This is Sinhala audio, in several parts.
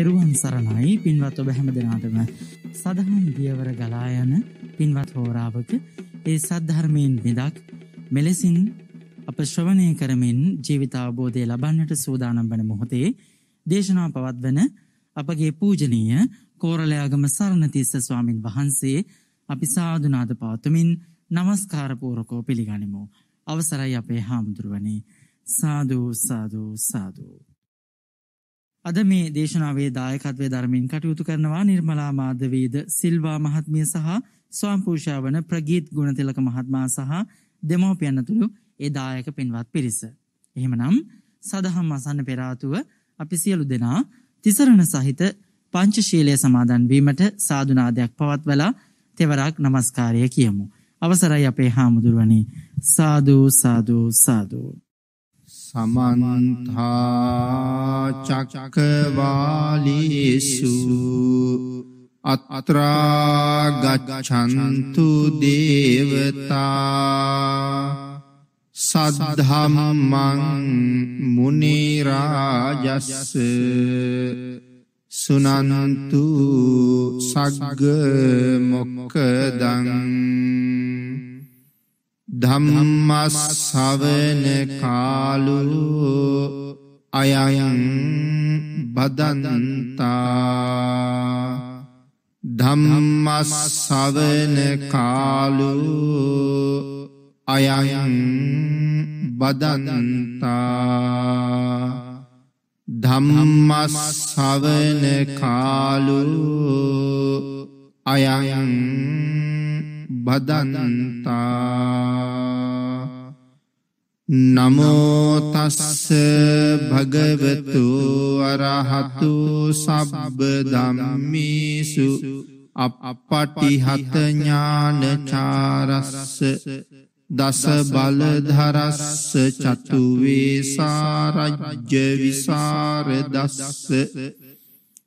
තෙරුවන් සරණයි පින්වත් ඔබ හැම දෙනාටම සඳහන් දියවර ගලායන පින්වත් හෝරාවක ඒ සද්ධර්මයෙන් බෙදක් මෙලෙසින් අප ශ්‍රවණය කරමින් ජීවිතාබෝධය ලබන්නට සූදානම් වන මොහොතේ දේශනා පවත්වන අපගේ පූජනීය කෝරලයාගම සරණතිස්ස ස්වාමින් වහන්සේ අපි සාධනාද පාතුමින් නමස්කාරපූරකෝ පිළිගනිමු. අවසරයි අපේ හාමුදුරුවනේ සාධූ සාධූ සාධූ. අද මේ දේශනාවේ දායකත්වය ධර්මින් කටයුතු කරනවා නිර්මලා මාධවේද සිල්වා මහත්මිය සහ ස්වාම්පූෂාවන ප්‍රගීත් ගුණතිලක මහත්මා සහ දෙමෝපියන්නතුළු ඒ දායක පින්වත් පිරිස. එහෙමනම් සදහම් අසන්න පෙරාතුව අපි සියලු දෙනා තිසරණ සහිත පංචශීලය සමාදන් වීමට සාධනාදයක් පවත්වලා තෙවරක් නමස්කාරය කියමු. අවසරයි අපේ හාමුදුරුවනි සාධූ සාධූ සාධූ. සමන්තාචක්කවාලිසු අත්‍රාගච්චන්තු දේවතා සද්ධමමං මුනිරාජස්ස සුනනන්තු සග්ග මොක්කදං ධම්මස්සවන කාලුලු අයයන් බදනන්තා ධම්මස්සවන කාලුලු අයයන් බදනන්තා ධම්මස්සවන කාලුලු අයයන් බදන්තා නමෝ තස්ස භගවතු අරහතු සබ්බ ධම්මේසු අපපටිහත ඥානචාරස්ස දස බල ධරස්ස චතු වේසා රජ්‍ය විසර දස්ස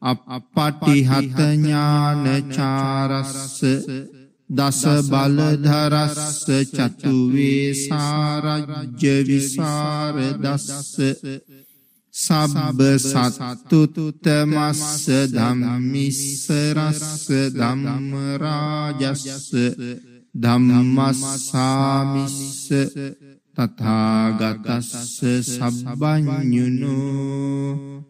අපපටිහත ඥාන චාරස්ස දස බල ධරස්ස චතු වේසාරජ්‍ය විසර දස්ස සබ්බ සත්තුතමස්ස ධම්මිස්ස රස්ස ධම්ම රාජස්ස ධම්මස්සාමිස්ස තථාගතස්ස සබ්බඤුනෝ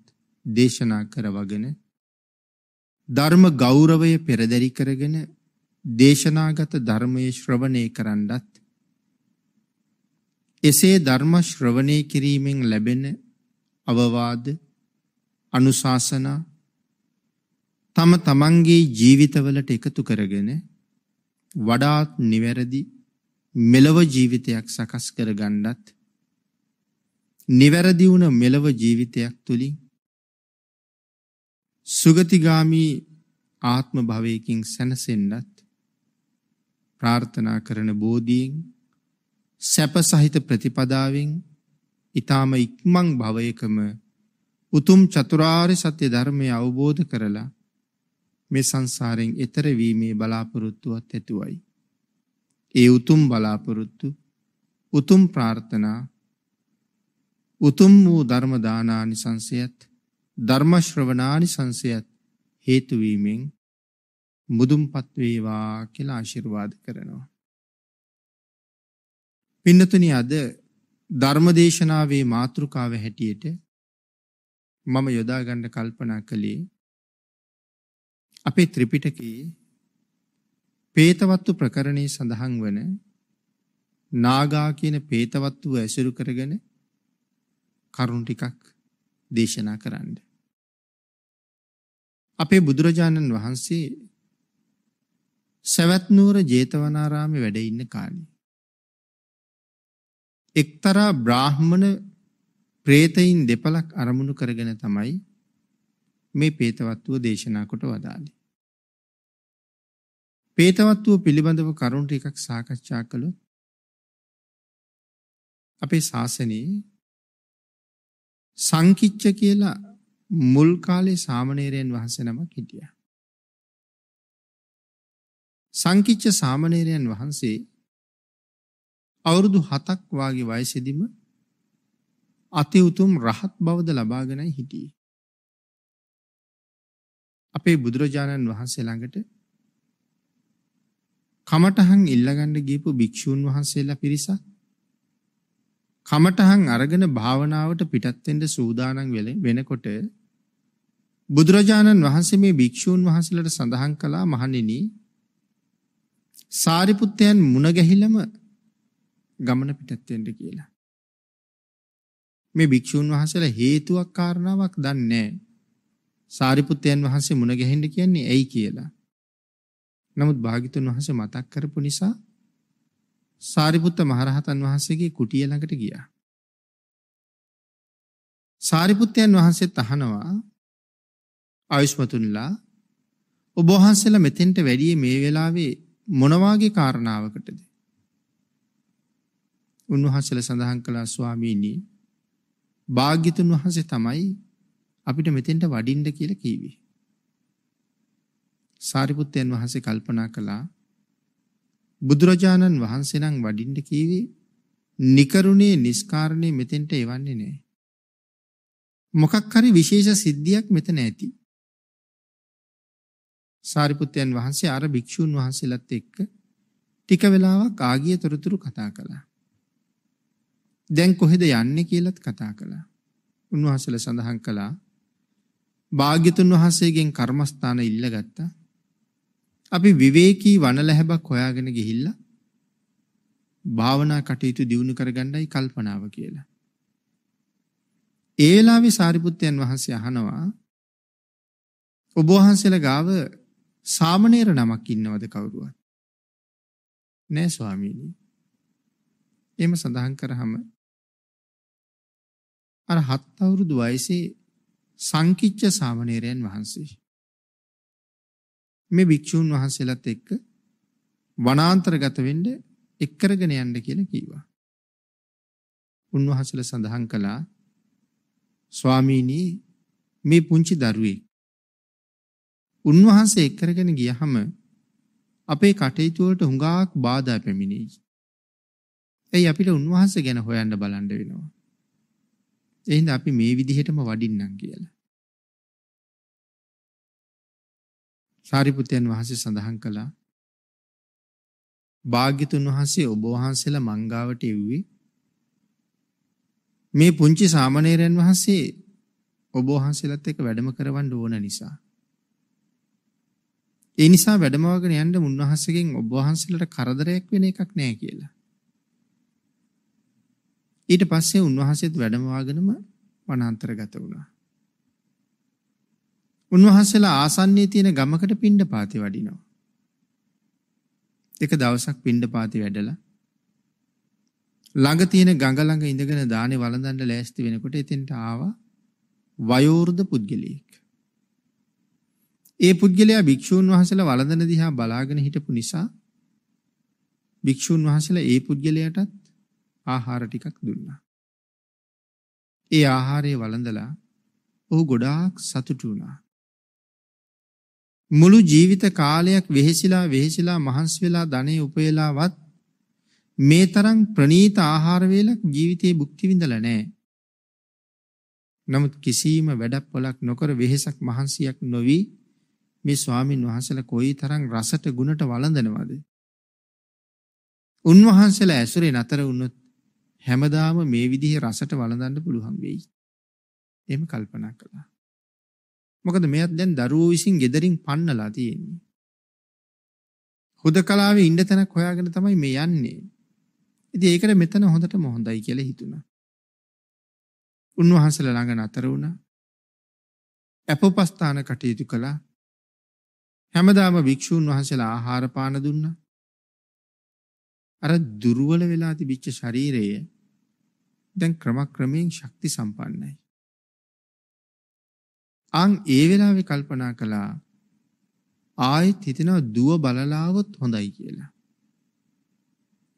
දේශනා කරවගෙන ධර්ම ගෞරවය පෙරදරි කරගෙන දේශනාගත ධර්මයේ ශ්‍රවණය කරන්නත් එසේ ධර්ම ශ්‍රවණය කිරීමෙන් ලැබෙන අවවාද අනුශාසනා තම තමන්ගේ ජීවිතවලට එකතු කරගෙන වඩාත් නිවැරදි මෙලව ජීවිතයක් සකස් කරගන්නත් නිවැරදි වුණ මෙලව ජීවිතයක් තුලින් සුගතිගාමි ආත්ම භවයකින් සැනසෙන්නත් ප්‍රාර්ථනා කරන බෝධීන් සැප සහිත ප්‍රතිපදාවෙන් ඊ타ම ඉක්මන් භවයකම උතුම් චතුරාර්ය සත්‍ය ධර්මය අවබෝධ කරලා මේ සංසාරයෙන් එතර වීමේ බලාපොරොත්තුවත් ඇතුවයි. ඒ උතුම් බලාපොරොත්තු උතුම් ප්‍රාර්ථනා උතුම් වූ ධර්ම දානානිසංසයත් ධර්ම ශ්‍රවණානිසංසයත් හේතු වීමෙන් මුදුන්පත් වේවා කියලා ආශිර්වාද කරනවා. පින්නතුනි අද ධර්මදේශනාවේ මාතෘකාව හැටියට මම යොදා ගන්න කල්පනා කළේ අපේ ත්‍රිපිටකයේ පේතවත්තු ප්‍රකරණයේ සඳහන් වන නාගා කියන පේතවත්තුව ඇසුරු කරගෙන කරුණු ටිකක් දේශනා කරන්නේ අපේ බුදුරජාණන් වහන්සේ සැවැත් නුවර ජේතවනාරාමේ වැඩ ඉන්න කාලේ එක්තරා බ්‍රාහ්මණ പ്രേතයින් දෙපලක් අරමුණු කරගෙන තමයි මේ പ്രേතවත්ව දේශනා කොට වදාළේ. പ്രേතවත්ව පිළිබඳව කරුණු ටිකක් සාකච්ඡා කළොත් අපේ ශාසනයේ සංකිච්ඡ කියලා මුල් කාලේ සාමණේරයන් වහන්සේ නමක් හිටියා. සංකිච්ඡ සාමණේරයන් වහන්සේ අවුරුදු 7ක් වාගේ වයසේදීම අති උතුම් රහත් බවද ලබාගෙනයි හිටියේ. අපේ බුදුරජාණන් වහන්සේ ළඟට කමඨහන් ඉල්ලගන්න ගියපු භික්ෂූන් වහන්සේලා පිරිසක් කමඨහන් අරගෙන භාවනාවට පිටත් වෙන්න සූදානම් වෙනකොට බුදුරජාණන් වහන්සේ මේ භික්ෂූන් වහන්සේලාට සඳහන් කළා මහණෙනි සාරිපුත්තයන් මුණ ගැහිලම ගමන පිටත් වෙන්න කියලා. මේ භික්ෂූන් වහන්සේලා හේතුවක් කාරණාවක් දන්නේ නැහැ. සාරිපුත්තයන් වහන්සේ මුණ ගැහෙන්න කියන්නේ ඇයි කියලා. නමුත් භාග්‍යතුන් වහන්සේ මතක් කරපු නිසා සාරිපුත්ත මහරහතන් වහන්සේගේ කුටිය ළඟට ගියා. සාරිපුත්තයන් වහන්සේත් අහනවා ආයුෂ්මතුන්ලා ඔබ වහන්සේලා මෙතෙන්ට වැඩියේ මේ වෙලාවේ මොනවාගේ කාරණාවකටද? උන්වහන්සේලා සඳහන් කළා ස්වාමීනි භාග්‍යතුන් වහන්සේ තමයි අපිට මෙතෙන්ට වඩින්න කියලා කීවේ. සාරිපුත්තයන් වහන්සේ කල්පනා කළා බුදුරජාණන් වහන්සේ නම් වඩින්න කීවේ නිකරුණේ නිස්කාරණේ මෙතෙන්ට එවන්නේ නැහැ. මොකක් හරි විශේෂ සිද්ධියක් මෙතන ඇති. සාරිපුත්යන් වහන්සේ අර භික්ෂූන් වහන්සේලත් එක්ක ටික වෙලාවක් ආගිය තොරතුරු කතා කළා. දැන් කොහෙද යන්නේ කියලත් කතා කළා. උන්වහන්සේල සඳහන් කළා භාග්‍යතුන් වහන්සේගෙන් කර්මස්ථාන ඉල්ලගත්තා. අපි විවේකී වනලැහැබක් හොයාගෙන ගිහිල්ලා භාවනා කටයුතු දියුණු කරගන්නයි කල්පනාව කියලා. ඒ වෙලාවේ සාරිපුත්යන් වහන්සේ අහනවා ඔබ වහන්සේලා ගාව සාමණේර නමක් ඉන්නවද කවුරුවත්? නෑ ස්වාමීනි. එහෙම සඳහන් කරාම අර හත් අවුරුදු වයසේ සංකිච්ඡ සාමණේරයන් වහන්සේ මේ භික්ෂුන් වහන්සේලාත් එක්ක වනාන්තරගත වෙන්න එක් කරගෙන යන්න කියලා කීවා. උන්වහන්සේලා සඳහන් කළා ස්වාමීනි මේ පුංචි දරුවෙක් උන්වහන්සේ එක්කරගෙන ගියහම අපේ කටයුතු වලට හුඟක් බාධා පැමිණෙයි. එයි අපිට උන්වහන්සේ ගැන හොයන්න බලන්න වෙනවා. එහෙනම් අපි මේ විදිහටම වඩින්නම් කියලා. සාරිපුත්යන් වහන්සේ සඳහන් කළා භාග්‍යතුන් වහන්සේ ඔබ වහන්සේලා මංගාවට එව්වේ මේ පුංචි සාමණේරයන් වහන්සේ ඔබ වහන්සේලත් එක්ක වැඩම කරවන්න ඕන නිසා ඒ නිසා වැඩමවගෙන යන්න මුන්නහස්සගෙන් ඔබ වහන්සේලට කරදරයක් වෙන එකක් නෑ කියලා. ඊට පස්සේ උන්වහන්සේත් වැඩමවාගෙනම වනාන්තරගත වුණා. උන්වහන්සේලා ආසන්නයේ තියෙන ගමකට පිණ්ඩපාති වඩිනවා. එක දවසක් පිණ්ඩපාති වැඩලා ළඟ තියෙන ගඟ ළඟ ඉඳගෙන දානේ වළඳන්න ලෑස්ති වෙනකොට එතෙන්ට ආවා වයෝවෘද්ධ පුද්ගලයෙක්. ඒ පුද්ගලයා භික්ෂූන් වහන්සේලා වළඳන දිහා බලාගෙන හිටපු නිසා භික්ෂූන් වහන්සේලා ඒ පුද්ගලයාටත් ආහාර ටිකක් දුන්නා. ඒ ආහාරය වළඳලා ඔහු ගොඩාක් සතුටු වුණා. මුළු ජීවිත කාලයක් වෙහෙසිලා වෙහෙසිලා මහන්සි වෙලා ධනෙ උපයලාවත් මේ තරම් ප්‍රණීත ආහාර වේලක් ජීවිතේ භුක්ති විඳලා නැහැ. නමුත් කිසියම් වැඩක් වලක් නොකර වෙහෙසක් මහන්සියක් නොවි මේ ස්වාමින් වහන්සේලා කොයි තරම් රසට ගුණට වළඳනවද? උන්වහන්සේලා ඇසුරේ නතර වුණොත් හැමදාම මේ විදිහේ රසට වළඳන්න පුළුවන් වෙයි. එහෙම කල්පනා කළා. මොකද මෙයත් දැන් දරුවෝ විසින් gederin පන්නලා තියෙන්නේ. හුදකලාවේ ඉන්න තැනක් හොයාගෙන තමයි මේ යන්නේ. ඉතින් ඒකට මෙතන හොඳටම හොඳයි කියලා හිතුණා. උන්වහන්සේලා ළඟ නතර වුණා. අපෝපස්ථාන කටයුතු කළා. හැමදාම භික්ෂූන් වහන්සේලා ආහාර පාන දුන්නා. අර දුර්වල වෙලා තිබිච්ච ශරීරය දැන් ක්‍රමක්‍රමයෙන් ශක්ති සම්පන්නයි. අන් ඒ වෙලාවේ කල්පනා කළා ආයෙත් හිතෙනවා දුව බලලාවොත් හොඳයි කියලා.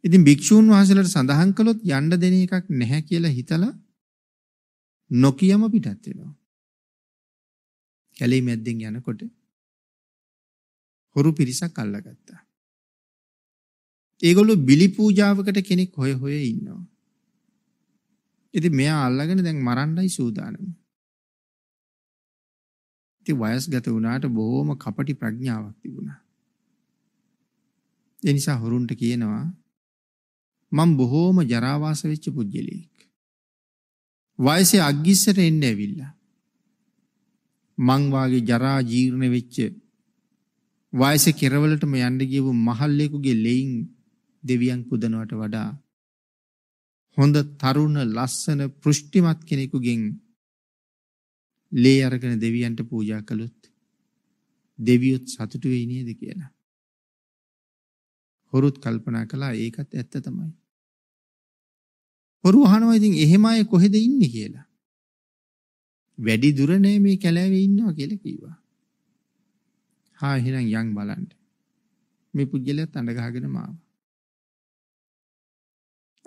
ඉතින් භික්ෂූන් වහන්සේලාට සඳහන් කළොත් යන්න දෙන එකක් නැහැ කියලා හිතලා නොකියම පිටත් වෙනවා. කැලේ මැද්දෙන් යනකොට හොරු පිරිසක් අල්ලගත්තා. ඒගොල්ලෝ බිලි පූජාවකට කෙනෙක් හොය හොය ඉන්නවා. ඉතින් මෙයා අල්ලගෙන දැන් මරන්නයි සූදානම. ඉතින් වයස්ගත වුණාට බොහොම කපටි ප්‍රඥාවක් තිබුණා. ඒ නිසා හොරුන්ට කියනවා මම බොහොම ජරාවාස වෙච්ච පුජ්‍යලෙක්. වයසේ අග්ගිස්සට එන්න ඇවිල්ලා. මං වාගේ ජරා ජීර්ණ වෙච්ච වයසේ කෙරවලටම යන්න ගියපු මහල්ලෙකුගේ ලෙයින් දෙවියන් පුදනවට වඩා හොඳ තරුණ ලස්සන පෘෂ්ටිමත් කෙනෙකුගෙන් ලේ අරගෙන දෙවියන්ට පූජා කළොත් දෙවියොත් සතුටු වෙයි නේද කියලා. හොරුත් කල්පනා කළා ඒකත් ඇත්ත තමයි. හොරු අහනවා ඉතින් එහෙම අය කොහෙද ඉන්නේ කියලා. වැඩි දුර නෑ මේ කැලෑවේ ඉන්නවා කියලා කිව්වා. හා එහෙනම් යන් බලන්න. මේ පුජ්‍යලයත් අඬගහගෙන මාව.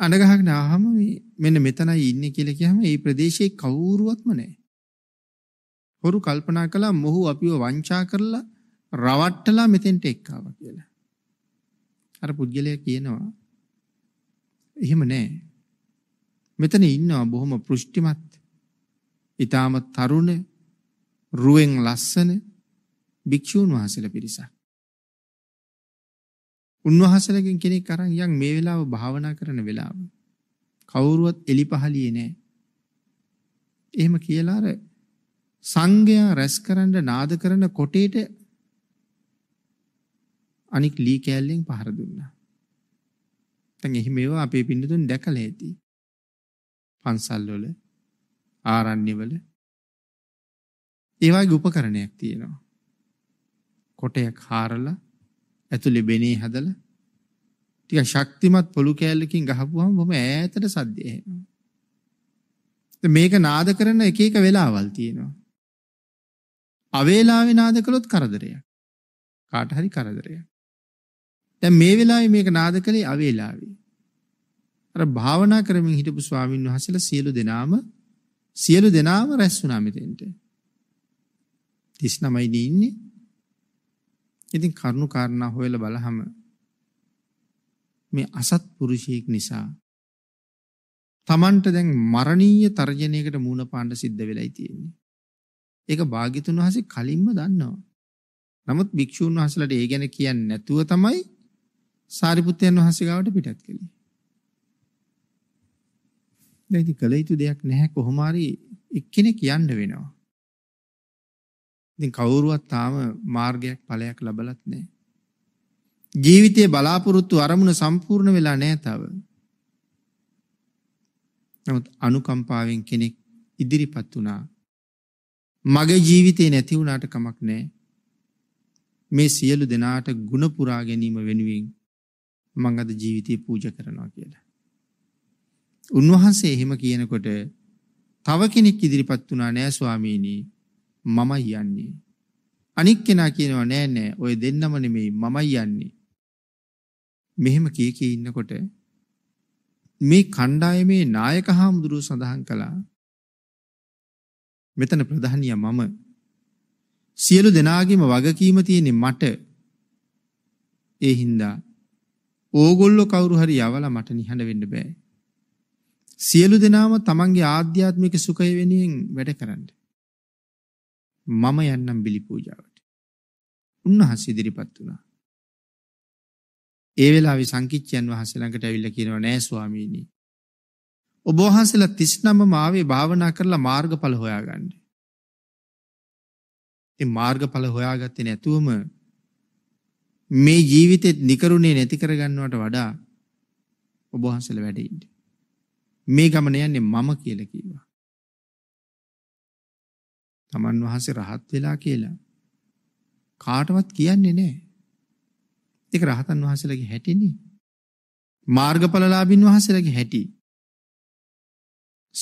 අඬගහගෙන ආවම මෙන්න මෙතනයි ඉන්නේ කියලා කියහම මේ ප්‍රදේශයේ කවුරුවත්ම නැහැ. හොරු කල්පනා කළා මොහු අපිව වංචා කරලා රවට්ටලා මෙතෙන්ට එක්කාවා කියලා. අර පුජ්‍යලයා කියනවා එහෙම නෑ. මෙතන ඉන්නවා බොහොම පෘෂ්ටිමත්. ඊටාම තරුණ රුවෙන් ලස්සන භික්ෂූන් වහන්සේලා පිරිසක්. උන්වහන්සේලාගෙන් කෙනෙක් අරන් යන් මේ වෙලාව භාවනා කරන වෙලාව කවුරුවත් එලිපහලියේ නැහැ. එහෙම කියලා අර සංඝයා රැස්කරන නාද කරන කොටේට අනික් ලී කෑල්ලෙන් පහර දුන්නා. දැන් එහි මේවා අපේ පින්නතුන් දැකලා ඇති. පන්සල්වල ආරණ්‍යවල ඒ වගේ උපකරණයක් තියෙනවා. කොටයක් හාරලා ඇතුලේ බෙනේ හැදලා ටිකක් ශක්තිමත් පොලු කෑල්ලකින් ගහපුවම බොහොම ඈතට සද්දය එනවා. මේක නාද කරන එක එක වෙලාවල් තියෙනවා. අවේලාවේ නාද කළොත් කරදරයක්. කාට හරි කරදරයක්. දැන් මේ වෙලාවේ මේක නාද කළේ අවේලාවේ. අර භාවනා කරමින් හිටපු ස්වාමින් වහන්සේලා සියලු දෙනාම සියලු දෙනාම රැස් වුණා මෙතෙන්ට. 39 ඉන්නේ ඉතින් කරුණු කාරණා හොයල බලහම මේ අසත්පුරුෂයෙක් නිසා තමන්ට දැන් මරණීය තර්ජනයකට මූණ පාණ්ඩ සිද්ධ වෙලයි තියෙන්නේ. ඒක භාග්‍යතුන් වහන්සේ කලින්ම දන්නවා. නමුත් භික්ෂූන් වහන්සේලාට ඒ ගැන කියන්නේ නැතුව තමයි සාරිපුත්යන් වහන්සේ ගාවට පිටත් කළේ. දැන් ඉතින් කළ යුතු දෙයක් නැහැ කොහොම හරි එක්කෙනෙක් යන්න වෙනවා. ඉතින් කවුරුවත් තාම මාර්ගයක් ඵලයක් ලැබලත් නැහැ. ජීවිතයේ බලාපොරොත්තු අරමුණ සම්පූර්ණ වෙලා නැහැ තව. නමුත් අනුකම්පාවෙන් කෙනෙක් ඉදිරිපත් වුණා. මගේ ජීවිතේ නැති වුණාට කමක් නැහැ. මේ සියලු දෙනාට ಗುಣ පුරා ගැනීම වෙනුවෙන් මම අද ජීවිතේ පූජා කරනවා කියලා. උන්වහන්සේ එහෙම කියනකොට තව කෙනෙක් ඉදිරිපත් වුණා නෑ ස්වාමීනි මමයි යන්නේ. අනික් කෙනා කියනවා නෑ නෑ ඔය දෙන්නම නෙමෙයි මමයි යන්නේ. මෙහෙම කී කී ඉන්නකොට මේ කණ්ඩායමේ නායක හාමුදුරුව සඳහන් කළා මෙතන ප්‍රධානිය මම සියලු දෙනාගේම වගකීම තියෙන්නේ මට ඒ හින්දා ඕගොල්ලෝ කවුරු හරි යවලා මට නිහඬ වෙන්න බෑ සියලු දෙනාම තමන්ගේ ආධ්‍යාත්මික සුඛය වෙනුවෙන් වැඩ කරන්න මම යන්නම් බිලි පූජාවට. උන්වහන්සේ ඉදිරිපත් වුණා. ඒ වෙලාවේ සංකිච්ඡයන් වහන්සේ ළඟට ඇවිල්ලා කියනවා නෑ ස්වාමීනි. ඔබ වහන්සේලා 39 මාවේ භාවනා කරලා මාර්ගඵල හොයාගන්න. ඉතින් මාර්ගඵල හොයාගත්තේ නැතුවම මේ ජීවිතෙත් නිකරුණේ නැති කරගන්නවට වඩා ඔබ වහන්සේලා වැඩ ඉන්න. මේ ගමන යන්නේ මම කියලා කිව්වා. තමන් වහන්සේ රහත් වෙලා කියලා කාටවත් කියන්නේ නැහැ. ඒක රහතන් වහන්සේලාගේ හැටිනේ. මාර්ගඵලලාභින් වහන්සේලාගේ හැටි.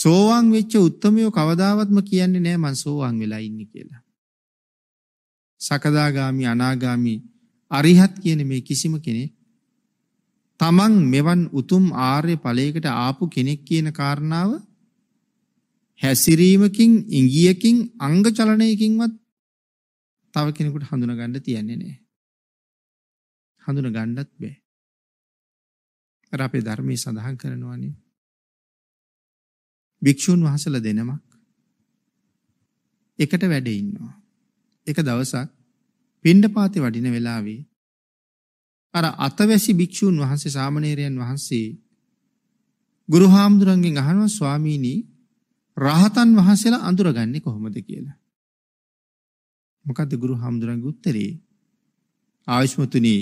සෝවාන් වෙච්ච උත්තමයෝ කවදාවත්ම කියන්නේ නැහැ මං සෝවාන් වෙලා ඉන්නේ කියලා. සකදාගාමි අනාගාමි අරිහත් කියන මේ කිසිම කෙනෙක් තමන් මෙවන් උතුම් ආර්ය ඵලයකට ආපු කෙනෙක් කියන කාරණාව හැසිරීමකින් ඉංගියකින් අංග චලනයකින්වත් තව කෙනෙකුට හඳුනා ගන්න තියන්නේ නැහැ. හඳුනා ගන්නත් බෑ. අර අපේ ධර්මයේ සඳහන් කරනවානේ. භික්ෂුන් වහන්සේලා දෙනමක් එකට වැඩ ඉන්නවා. එක දවසක් පිණ්ඩපාතේ වඩින වෙලාවේ අර අතවැසි භික්ෂුන් වහන්සේ සාමණේරයන් වහන්සේ ගුරු හාමුදුරන්ගෙන් අහනවා ස්වාමීනි රහතන් වහන්සේලා අඳුරගන්නේ කොහොමද කියලා. මොකද්ද ගුරු හාමුදුරන්ගේ උත්තරේ? ආයුෂ්මතුනි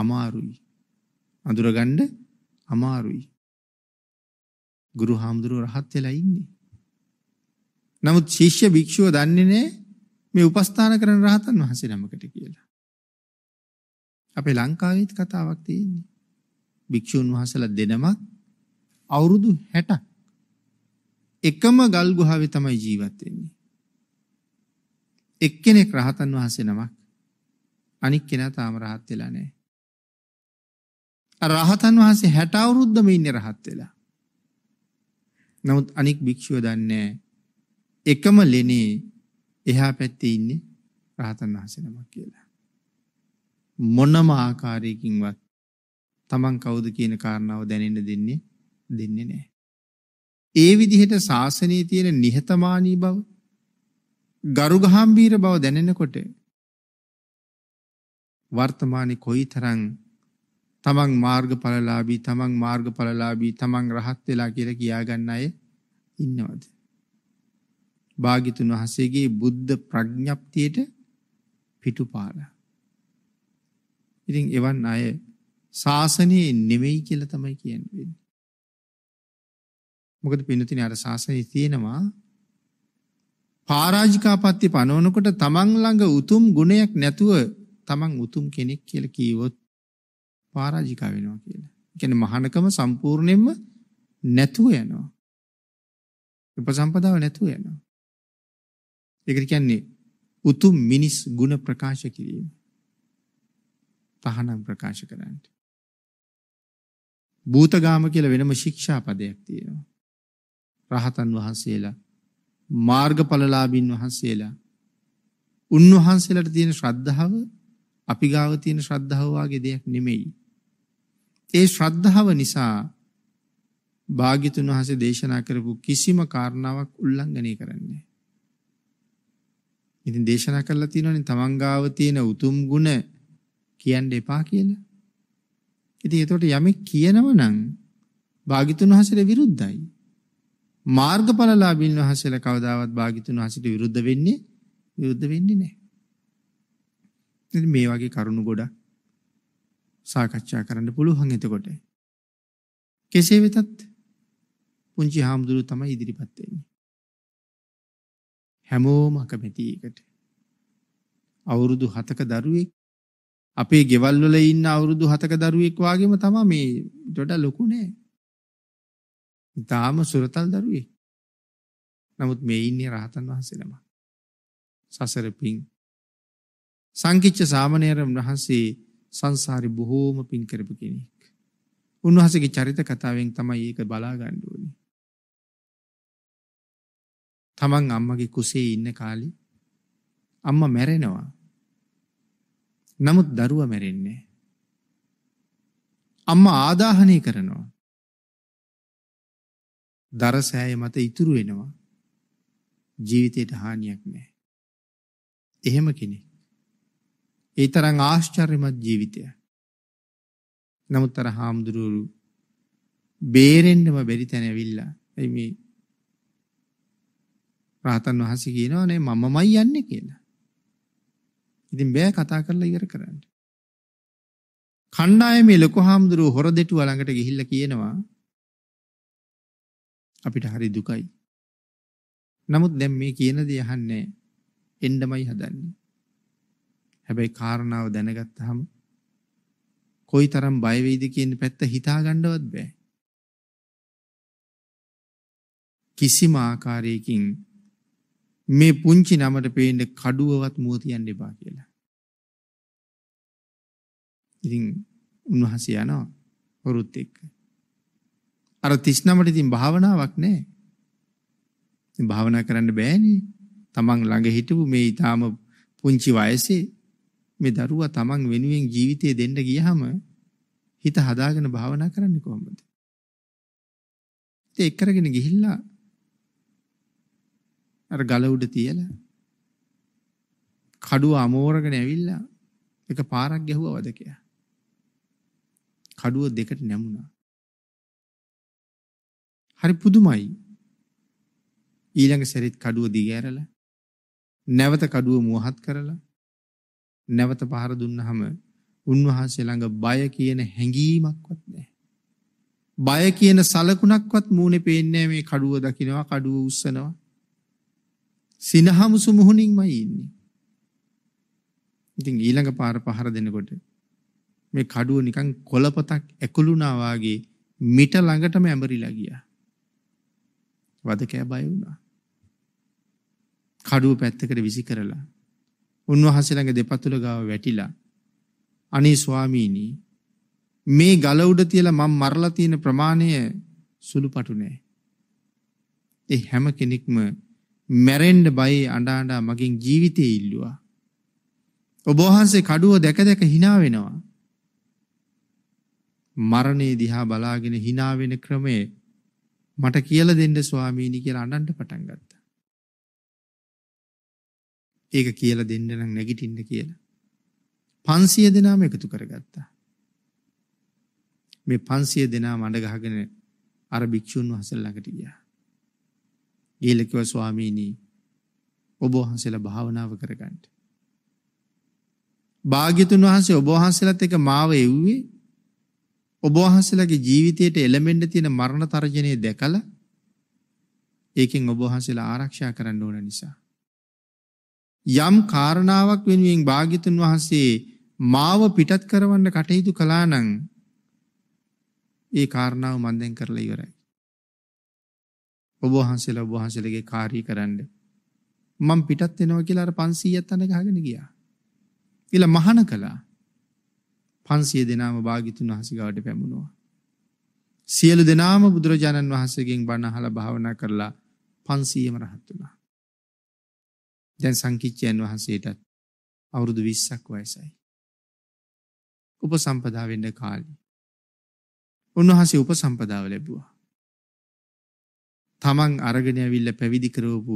අමාරුයි. අඳුරගන්න අමාරුයි. ගුරු හාමුදුරුව රහත් වෙලා ඉන්නේ. නමුත් ශිෂ්‍ය භික්ෂුව දන්නේ නැහැ මේ උපස්ථාන කරන රහතන් වහන්සේ නමකට කියලා. අපේ ලංකාවේත් කතාවක් තියෙන්නේ. භික්ෂුන් වහන්සේලා දෙනමක් අවුරුදු 60ක් එකම ගල් ගුහාවේ තමයි ජීවත් වෙන්නේ. එක්කෙනෙක් රහතන් වහන්සේ නමක් අනික් කෙනා තාම රහත් වෙලා නැහැ. අර රහතන් වහන්සේ 60 අවුරුද්දම ඉන්නේ රහත් වෙලා. නමුත් අනික් භික්ෂුව දන්නේ එකම ලෙනේ එහා පැත්තේ ඉන්නේ රහතන් වහන්සේ නමක් කියලා. මොනම ආකාරයකින්වත් තමන් කවුද කියන කාරණාව දැනෙන්න දෙන්නේ දෙන්නේ නැහැ. ඒ විදිහට ශාසනයේ තියෙන නිහතමානී බව, ගරුගහම්බීර බව දැනෙනකොට වර්තමානයේ කොයිතරම් තමන් මාර්ගඵලලාභී, තමන් මාර්ගඵලලාභී, තමන් රහත් වෙලා කියලා කියාගන්න අය ඉන්නවද? භාග්‍යතුන් වහන්සේගේ බුද්ධ ප්‍රඥප්තියට පිටුපාලා. ඉතින් එවන් අය ශාසනයේ නෙවෙයි කියලා තමයි කියන්නේ. මොකද පින්නතින අර ශාසනයේ තියෙනවා පරාජිකාපත්‍ය පනවනකොට තමන් ළඟ උතුම් ගුණයක් නැතුව තමන් උතුම් කෙනෙක් කියලා කීවොත් පරාජිකා වෙනවා කියලා. ඒ කියන්නේ මහානකම සම්පූර්ණයෙන්ම නැතුව යනවා. උපසම්පදාව නැතුව යනවා. ඒකට කියන්නේ උතුම් මිනිස් ගුණ ප්‍රකාශ කිරීම. තහනම් ප්‍රකාශ කරන්න. භූතගාම කියලා වෙනම ශික්ෂා පදයක් තියෙනවා. රහතන් වහන්සේලා මාර්ගඵලලාභින් වහන්සේලා උන්වහන්සේලාට තියෙන ශ්‍රද්ධාව අපි ගාව තියෙන ශ්‍රද්ධාව වාගේ දෙයක් නෙමෙයි. ඒ ශ්‍රද්ධාව නිසා භාග්‍යතුන් වහන්සේ දේශනා කරපු කිසිම කාරණාවක් උල්ලංඝනය කරන්නේ ඉතින් දේශනා කරලා තියෙනවනේ තමන් ගාව තියෙන උතුම් ගුණ කියන්න එපා කියලා. ඉතින් ඒතකොට යමෙක් කියනවනම් භාග්‍යතුන් වහන්සේට විරුද්ධයි. මාර්ගඵලලාභීන් වහන්සේලා කවදාවත් භාග්‍යතුන් වහන්සේට විරුද්ධ වෙන්නේ විරුද්ධ වෙන්නේ නැහැ. ඉතින් මේ වගේ කරුණු ගොඩ සාකච්ඡා කරන්න පුළුවන් එතකොට. කෙසේ වෙතත් පුංචි හාමුදුරුවෝ තමයි ඉදිරිපත් වෙන්නේ. හැමෝම අකමැති එකට. අවුරුදු 7ක දරුවෙක් අපේ ගෙවල් වල ඉන්න අවුරුදු 7ක දරුවෙක් වගේම තමයි මේ ඊට වඩා ලොකු නෑ. තාම සුරතල් දරුවේ. නමුත් මේ ඉන්නේ රහතන් වහන්සේලම. සසර පිං සංකිච්ච සාමණේරයන් වහන්සේ සංසාරේ බොහෝම පිං කරපු කෙනෙක්. උන්වහන්සේගේ චරිත කතාවෙන් තමයි ඒක බලා ගන්න ඕනේ. තමන් අම්මගේ කුසේ ඉන්න කාලේ අම්මා මැරෙනවා. නමුත් දරුවා මැරෙන්නේ අම්මා ආදාහනය කරනවා. දරසෑය මත ඉතුරු වෙනවා ජීවිතයට හානියක් නැහැ. එහෙම කෙනෙක්. ඒ තරම් ආශ්චර්යමත් ජීවිතයක්. නමුත් අර හාමුදුරුවරු බේරෙන්නම බැරි තැන ඇවිල්ලා එයි මේ රාතන් වහන්සේ කියනවා නේ මමමයි යන්නේ කියලා. ඉතින් බෑ කතා කරලා ඉවර කරන්න. කණ්ඩායමේ ලොකු හාමුදුරුව හොර දෙටුවා ළඟට ගිහිල්ලා කියනවා අපිට හරි දුකයි. නමුත් දැන් මේ කියන දේ අහන්නේ එන්නමයි හදන්නේ. හැබැයි කාරණාව දැනගත්තාම කොයිතරම් බය වෙයිද කියන පැත්ත හිතා ගන්නවත් බෑ. කිසිම ආකාරයකින් මේ පුංචි නමට පේන්න කඩුවවත් මුව තියන්න එපා කියලා. ඉතින් උන්වහන්සේ යනවා වරුත් එක්ක. අර 39ට ඉතින් භාවනාවක් නැහැ. ඉතින් භාවනා කරන්න බෑනේ. තමන් ළඟ හිටපු මේ ඊටාම පුංචි වයසේ මේ දරුවා තමන් වෙනුවෙන් ජීවිතේ දෙන්න ගියහම හිත හදාගෙන භාවනා කරන්නේ කොහොමද? ඉතින් එක් කරගෙන ගිහිල්ලා අර ගල උඩ තියලා කඩුව අමෝරගෙන ඇවිල්ලා එක පාරක් ගැහුවා වදකයා. කඩුව දෙකට නැමුණා. හරි පුදුමයි. ඊළඟ සැරෙත් කඩුව දිගෑරලා නැවත කඩුව මුවහත් කරලා නැවත පහර දුන්නහම උන්වහන්සේ ළඟ බය කියන හැඟීමක්වත් නැහැ. බය කියන සලකුණක්වත් මූණේ පේන්නේ මේ කඩුව දකිනවා කඩුව උස්සනවා. සිනහමුසු මුහුණින්මයි ඉන්නේ. ඉතින් ඊළඟ පාර පහර දෙනකොට මේ කඩුව නිකන් කොළපතක් ඇකුළුණා වාගේ මිට ළඟටම ඇඹරිලා ගියා. වදකෑ බය වුණා. කඩුව පැත්තකට විසි කරලා උන්වහන්සේළඟ දෙපතුල ගාව වැටිලා අනේ ස්වාමීනි මේ ගල උඩ තියලා මම මරලා තියෙන ප්‍රමාණය සුළුපටු නෑ. ඒ හැම කෙනෙක්ම මැරෙන්න බයි අඬා අඬා මගෙන් ජීවිතේ ඉල්ලුවා. ඔබ වහන්සේ කඩුව දැක දැක hina වෙනවා. මරණේ දිහා බලාගෙන hina වෙන ක්‍රමයේ මට කියලා දෙන්න ස්වාමීනි කියලා අඬන්න පටන් ගත්තා. ඒක කියලා දෙන්න නම් නැගිටින්න කියලා. 500 දෙනාම එකතු කරගත්තා. මේ 500 දෙනා මඬ ගහගෙන අර භික්ෂුන් වහන්සේ ළඟට ගියා. ගිහලා කිව්වා ස්වාමීනි ඔබ වහන්සේලා භාවනාව කරගන්න. භාග්‍යතුන් වහන්සේ ඔබ වහන්සේලාත් එක මාව එව්වේ ඔබ වහන්සේලාගේ ජීවිතයට එළඹෙන්න තියෙන මරණ තර්ජනය දැකලා ඒකෙන් ඔබ වහන්සේලා ආරක්ෂා කරන්න ඕන නිසා යම් කාරණාවක් වෙනුවෙන් භාග්‍යතුන් වහන්සේ මාව පිටත් කරවන්න කටයුතු කළා නම් ඒ කාරණාව මම දැන් කරලා ඉවරයි ඔබ වහන්සේලා ඔබ වහන්සේලගේ කාර්යය කරන්න මම පිටත් වෙනවා කියලා අර 500ක් තන ගහගෙන ගියා ඊළ මහාන කළා 500 දෙනාම භාග්‍යතුන් වහන්සේ ගාවට පැමුණුවා. සියලු දෙනාම බුදුරජාණන් වහන්සේගෙන් බණ අහලා භාවනා කරලා 500ම රහත් වුණා. දැන් සංකීර්ණයන් වහන්සේටත් අවුරුදු 20ක් වයසයි. උපසම්පදා වෙන්න කාලේ. උන්වහන්සේ උපසම්පදාව ලැබුවා. තමන් අරගෙන ඇවිල්ලා පැවිදි කරවපු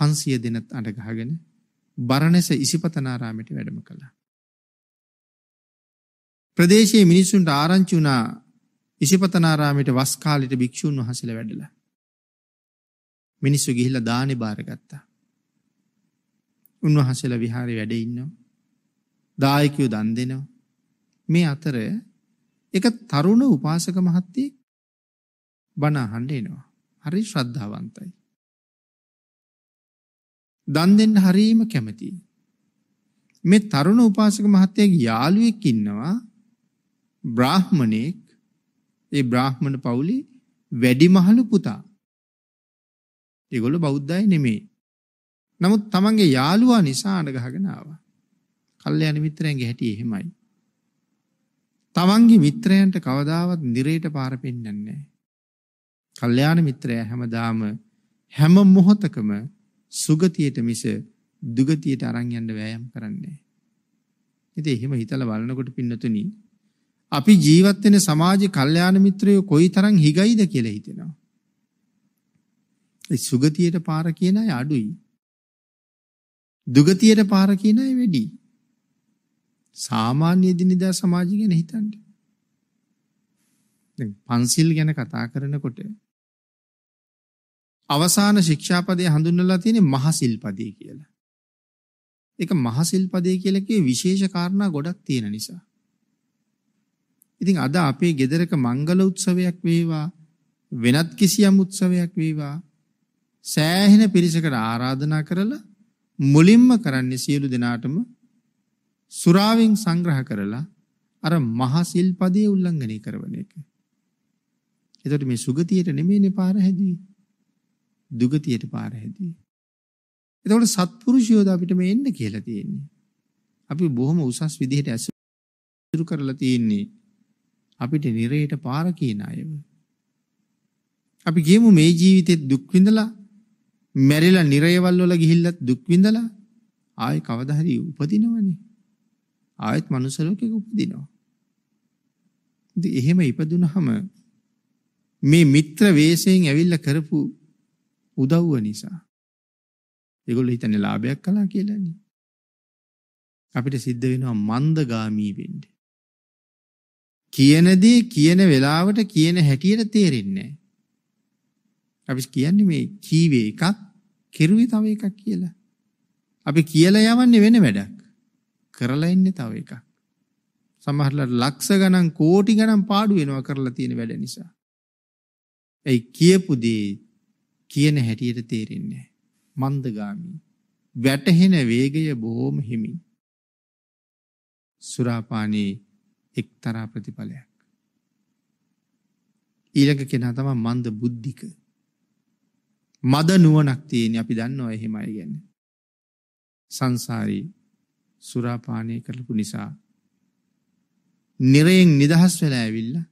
500 දෙනත් අඬ ගහගෙන බරණැස ඉසිපතනාරාමයට වැඩම කළා. ප්‍රදේශයේ මිනිසුන්ට ආරංචි වුණා ඉසිපතනාරාමයට වස් කාලෙට භික්ෂුන් වහන්සේලා වැඩලා. මිනිස්සු ගිහිල්ලා දානේ බාරගත්තා. උන්වහන්සේලා විහාරේ වැඩ ඉන්නවා. දායකයෝ දන් දෙනවා. මේ අතර එක තරුණ උපාසක මහත්තයෙක් බණ අහන්න එනවා. හරි ශ්‍රද්ධාවන්තයි. දන් දෙන්න හරීම කැමතියි. මේ තරුණ උපාසක මහත්තයාගේ යාළුවෙක් ඉන්නවා බ්‍රාහ්මණෙක් ඒ බ්‍රාහ්මණ පවුලේ වැඩිමහලු පුතා. ඒගොල්ලෝ බෞද්ධය නෙමෙයි. නමුත් තමන්ගේ යාළුවා නිසා අඬ ගහගෙන ආවා. කල්යාණ මිත්‍රයන්ගේ හැටි එහෙමයි. තමන්ගේ මිත්‍රයන්ට කවදාවත් නිරේට පාර පෙන්වන්නේ නැහැ. කල්යාණ මිත්‍රයා හැමදාම හැම මොහොතකම සුගතියට මිස දුගතියට අරන් යන්න වෑයම් කරන්නේ නැහැ. ඉතින් එහෙම හිතලා බලනකොට පින්නතුණී අපි ජීවත් වෙන සමාජේ කල්යාණ මිත්‍රයෝ කොයිතරම් හිගයිද කියලා හිතෙනවා. ඒ සුගතියට පාර කියන අය අඩුයි. දුගතියට පාර කියන අය වැඩි. සාමාන්‍ය දිනදා සමාජය ගැන හිතන්න. දැන් පන්සිල් ගැන කතා කරනකොට අවසාන ශික්ෂාපදයේ හඳුන්වලා තියෙන්නේ මහසිල්පදේ කියලා. ඒක මහසිල්පදේ කියලා කියේ විශේෂ කාරණා ගොඩක් තියෙන නිසා. ඉතින් අද අපේ ගෙදරක මංගල උත්සවයක් වේවා වෙනත් කිසියම් උත්සවයක් වේවා සෑහෙන පිරිසකට ආරාධනා කරලා මුලින්ම කරන්නේ සියලු දෙනාටම සුරාවෙන් සංග්‍රහ කරලා අර මහා සිල්පදයේ උල්ලංඝනය කරන එක. එතකොට මේ සුගතියට නෙමෙයිනේ පාර හැදී. දුගතියට පාර හැදී. එතකොට සත්පුරුෂයෝද අපිට මේ එන්න කියලා තියෙන්නේ. අපි බොහොම උසස් විදිහට ඇසුරු කරලා තියෙන්නේ. අපිට නිරේට පාර කියන අයව. අපි ගියමු මේ ජීවිතේ දුක් විඳලා මැරිලා නිරේවල් වල ගිහිල්ලත් දුක් විඳලා ආයේ කවදා හරි උපදිනවනේ. ආයෙත් මනුස්ස ලෝකෙක උපදිනවා. ඉතින් එහෙම ඉපදුනහම මේ මිත්‍ර වේශයෙන් ඇවිල්ලා කරපු උදව්ව නිසා ඒගොල්ලෝ හිතන්නේ ලාභයක් කළා කියලානේ. අපිට සිද්ධ වෙනවා මන්දගාමී වෙන්න. කියන දේ කියන වෙලාවට කියන හැටියට තේරෙන්නේ අපි කියන්නේ මේ කීවේ එකක් කෙරුවේ තව එකක් කියලා. අපි කියලා යවන්නේ වෙන වැඩක්. කරලා ඉන්නේ තව එකක්. සමහරලාට ලක්ෂ ගණන් කෝටි ගණන් පාඩු වෙනවා කරලා තියෙන වැඩ නිසා. ඒ කියපු දේ කියන හැටියට තේරෙන්නේ මන්දගාමි. වැටහෙන වේගය බොහොම හිමි. සුරාපානී එක්තරා ප්‍රතිඵලයක්. ඊළඟ කෙනා තමයි මන්ද බුද්ධික. මද නුවණක් තියෙන අපි දන්නවා එහෙමයි කියන්නේ. සංසාරේ සුරාපානය කරපු නිසා නිරයෙන් නිදහස් වෙලා ඇවිල්ලා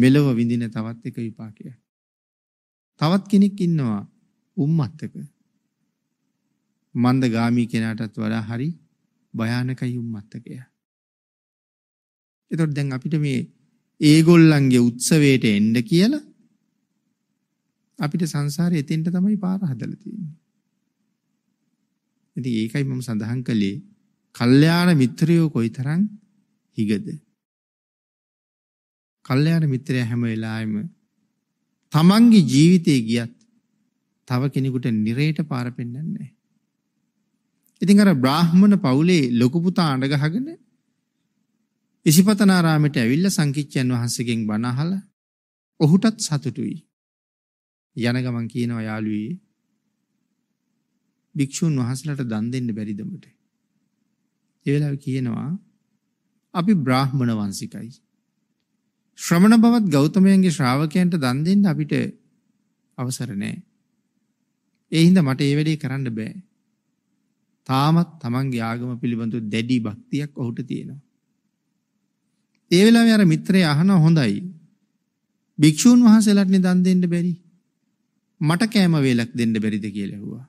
මෙලව විඳින තවත් එක විපාකයක්. තවත් කෙනෙක් ඉන්නවා උම්මත්තක. මන්ද ගාමී කෙනාටත් වඩා හරි භයානකයි උම්මත්තකයා. එතකොට දැන් අපිට මේ ඒගොල්ලන්ගේ උත්සවයට එන්න කියලා අපිට සංසාරේ එතෙන්ට තමයි පාර හදලා තියෙන්නේ. ඉතින් ඒකයි මම සඳහන් කළේ කල්යාණ මිත්‍රයෝ කොයිතරම් හිගද. කල්යාණ මිත්‍රයා හැම වෙලාවෙම තමන්ගේ ජීවිතේ ගියත් තව කෙනෙකුට නිරේට පාර පෙන්වන්නේ නැහැ. ඉතින් අර බ්‍රාහ්මණ පවුලේ ලොකු පුතා අඬ ගහගෙන ඉසිපතනාරාමයට ඇවිල්ලා සංකිච්ඡයන් වහන්සේගෙන් බණ අහලා ඔහුටත් සතුටුයි. යන ගමන් කියනවා යාළුවී භික්ෂුන් වහන්සේලාට දන් දෙන්න බැරිද උඹට? ඒ වෙලාවේ කියනවා අපි බ්‍රාහ්මණ වංශිකයි. ශ්‍රමණ බවත් ගෞතමයන්ගේ ශ්‍රාවකයන්ට දන් දෙන්න අපිට අවසර නැහැ. ඒ හින්දා මට ඒ වැඩේ කරන්න බෑ. තාමත් Tamange ආගම පිළිබඳව දැඩි භක්තියක් ඔහුට තියෙනවා. ඒ වෙලාවේ අර මිත්‍රය අහන හොඳයි. භික්ෂූන් වහන්සේලාට නිදන් දෙන්න බැරි. මට කෑම වේලක් දෙන්න බැරිද කියලා ඇහුවා.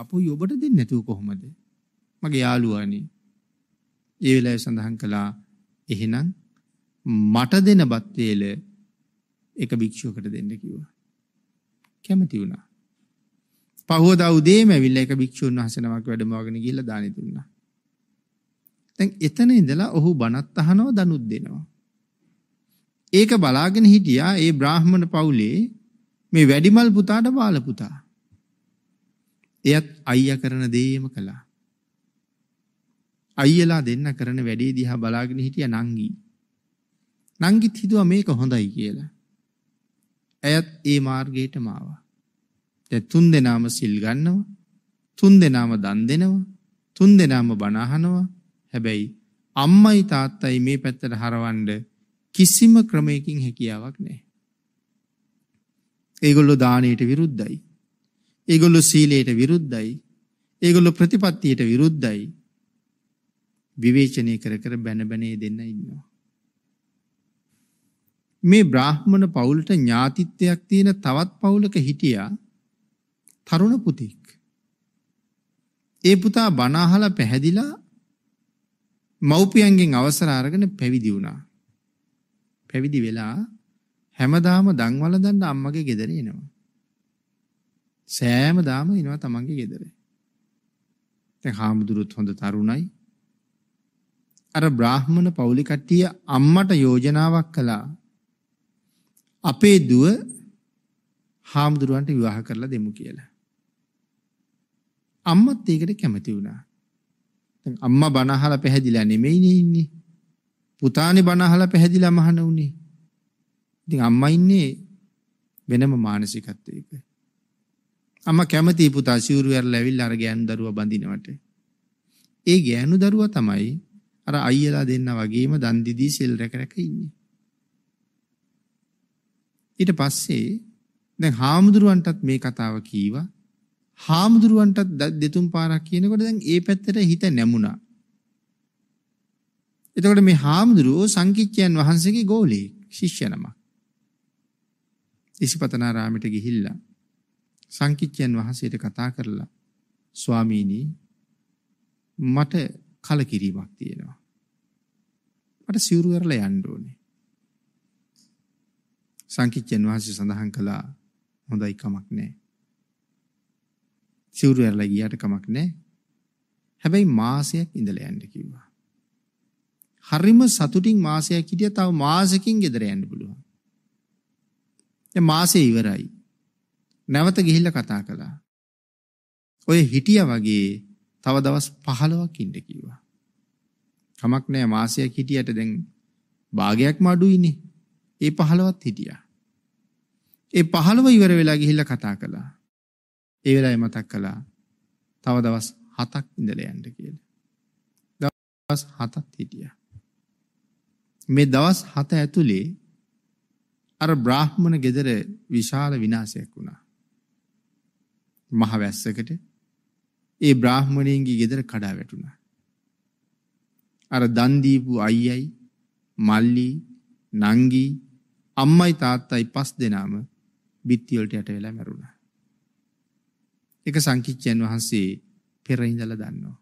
අපොයි ඔබට දෙන්නේ නැතුව කොහොමද? මගේ යාළුවානේ. ඒ වෙලාවේ සඳහන් කළා එහෙනම් මට දෙන බත් වේල එක භික්ෂුවකට දෙන්න කිව්වා. කැමති වුණා. පහවදා උදේම ඇවිල්ලා එක භික්ෂුන් වහන්සේ නමක් වැඩමවගෙන ගිහිල්ලා දානි දුන්නා. දැන් එතන ඉඳලා ඔහු බණත් අහනවා දනුත් දෙනවා. ඒක බලාගෙන හිටියා ඒ බ්‍රාහ්මණ පවුලේ මේ වැඩිමල් පුතාට බාල පුතා. එයත් අයියා කරන දේම කළා. අයියලා දෙන්න කරන වැඩේ දිහා බලාගෙන හිටිය නංගී. නංගිත් හිතුවා මේක හොඳයි කියලා. ඇයත් ඒ මාර්ගයටම ආවා. දැන් තුන් දෙනාම සිල් ගන්නවා. තුන් දෙනාම දන් දෙනවා. තුන් දෙනාම බණ අහනවා. හැබැයි අම්මයි තාත්තයි මේ පැත්තට හරවන්න කිසිම ක්‍රමයකින් හැකියාවක් නැහැ. ඒගොල්ලෝ දාණයට විරුද්ධයි. ඒගොල්ලෝ සීලයට විරුද්ධයි. ඒගොල්ලෝ ප්‍රතිපත්තියට විරුද්ධයි. විවේචනය කර කර බැන බැනේ දෙන්න ඉන්නවා. මේ බ්‍රාහ්මණ පවුලට ඥාතිත්වයක් තියෙන තවත් පවුලක හිටියා තරුණ පුතෙක්. ඒ පුතා බණ අහලා පැහැදිලා මව්පියන්ගෙන් අවසර අරගෙන පැවිදි වුණා. පැවිදි වෙලා හැමදාම දන්වල දන්න අම්මගේ ගෙදර එනවා. සෑම දාම එනවා තමන්ගේ ගෙදර. දැන් හාමුදුරුවොත් හොඳ තරුණයි. අර බ්‍රාහ්මණ පෞලි කට්ටිය අම්මට යෝජනාවක් කළා. අපේ දුව හාමුදුරුවන්ට විවාහ කරලා දෙමු කියලා. අම්මත් ඒකට කැමති වුණා. දැන් අම්මා බණ අහලා පැහැදිලා නෙමෙයිනේ ඉන්නේ. පුතානේ බණ අහලා පැහැදිලා මහන උනේ. ඉතින් අම්මා ඉන්නේ වෙනම මානසිකත්වයක. අම්මා කැමති පුතා සිවුරු ඇරලා ඇවිල්ලා අර ගෑනු දරුවා බඳිනවට. ඒ ගෑනු දරුවා තමයි අර අයියලා දෙන්න වගේම දන් දිදී සෙල් රැක රැක ඉන්නේ. ඊට පස්සේ දැන් හාමුදුරුවන්ටත් මේ කතාව කීවා හාමුදුරුවන්ට දෙතුන් පාරක් කියනකොට දැන් ඒ පැත්තට හිත නැමුණා. එතකොට මේ හාමුදුරුවෝ සංකිච්ඡයන් වහන්සේගේ ගෝලී ශිෂ්‍ය නමක්. ඉසිපතනාරාමයට ගිහිල්ලා සංකිච්ඡයන් වහන්සේට කතා කරලා ස්වාමීනි මට කලකිරීමක් තියෙනවා. මට සිවුරු කරලා යන්න ඕනේ. සංකිච්ඡයන් වහන්සේ සඳහන් කළා හොඳයි කමක් නැහැ. සිවුරු ඇරලා ගියාට කමක් නැහැ. හැබැයි මාසයක් ඉඳලා යන්න කිව්වා. හරිම සතුටින් මාසයක් හිටියා තව මාසෙකින් ගෙදර යන්න පුළුවන්. දැන් මාසෙ ඉවරයි. නැවත ගිහිල්ලා කතා කළා. ඔය හිටියා වගේ තව දවස් 15ක් ඉන්න කිව්වා. කමක් නැහැ මාසයක් හිටියට දැන් භාගයක්ම අඩුයිනේ. ඒ 15ත් හිටියා. ඒ 15 ඉවර වෙලා ගිහිල්ලා කතා කළා. ඒ වෙලාවේ මතක් කළා තව දවස් 7ක් ඉඳලා යන්න කියලා. දවස් 7ක් හිටියා. මේ දවස් 7 ඇතුලේ අර බ්‍රාහ්මණ ගෙදර විශාල විනාශයක් වුණා. මහ වැස්සකට ඒ බ්‍රාහ්මණයන්ගේ ගෙදර කඩා වැටුණා. අර දන් දීපු අයියයි මල්ලි නංගි අම්මයි තාත්තයි පස් දෙනාම බිත්ති වලට යට වෙලා මැරුණා. එක සංකිච්චයන් වහන්සේ පෙර ඉඳලා දන්නවා.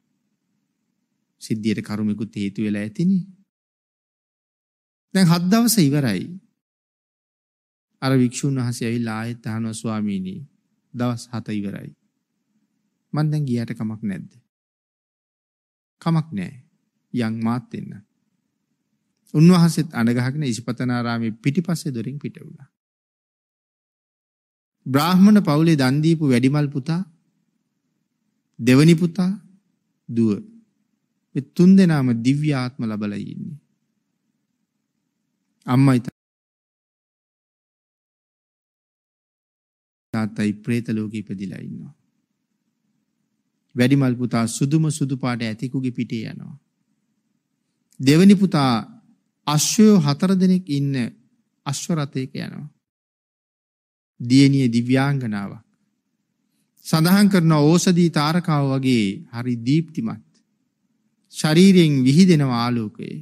සිද්ධියට කරුමිකුත් හේතු වෙලා ඇතිනේ. දැන් හත් දවස ඉවරයි. අර වික්ෂුන් වහන්සේ ඇවිල්ලා ආයෙත් අහනවා ස්වාමීනි දවස් හත ඉවරයි. මං දැන් ගියාට කමක් නැද්ද? කමක් නැහැ. යන් මාත් එන්න. උන්වහන්සේත් අඬගහගෙන ඉසිපතනාරාමේ පිටිපස්සේ දොරින් පිට වුණා. බ්‍රාහ්මණ පවුලේ දන් දීපු වැඩිමල් පුතා දෙවනි පුතා දුව. මේ තුන් දෙනාම දිව්‍ය ආත්ම ලබලා ඉන්නේ. අම්මයි තාත්තයි പ്രേත ලෝකෙ ඉපදිලා ඉන්නවා. වැඩිමල් පුතා සුදුම සුදු පාට ඇතිකුගේ පිටේ යනවා. දෙවනි පුතා අශ්වයෝ හතර දෙනෙක් ඉන්න අශ්ව රථයක යනවා. දියණිය දිව්‍යාංගනාවක්. සඳහන් කරන ඕසදී තාරකාව වගේ හරි දීප්තිමත්. ශරීරයෙන් විහිදෙන ආලෝකයේ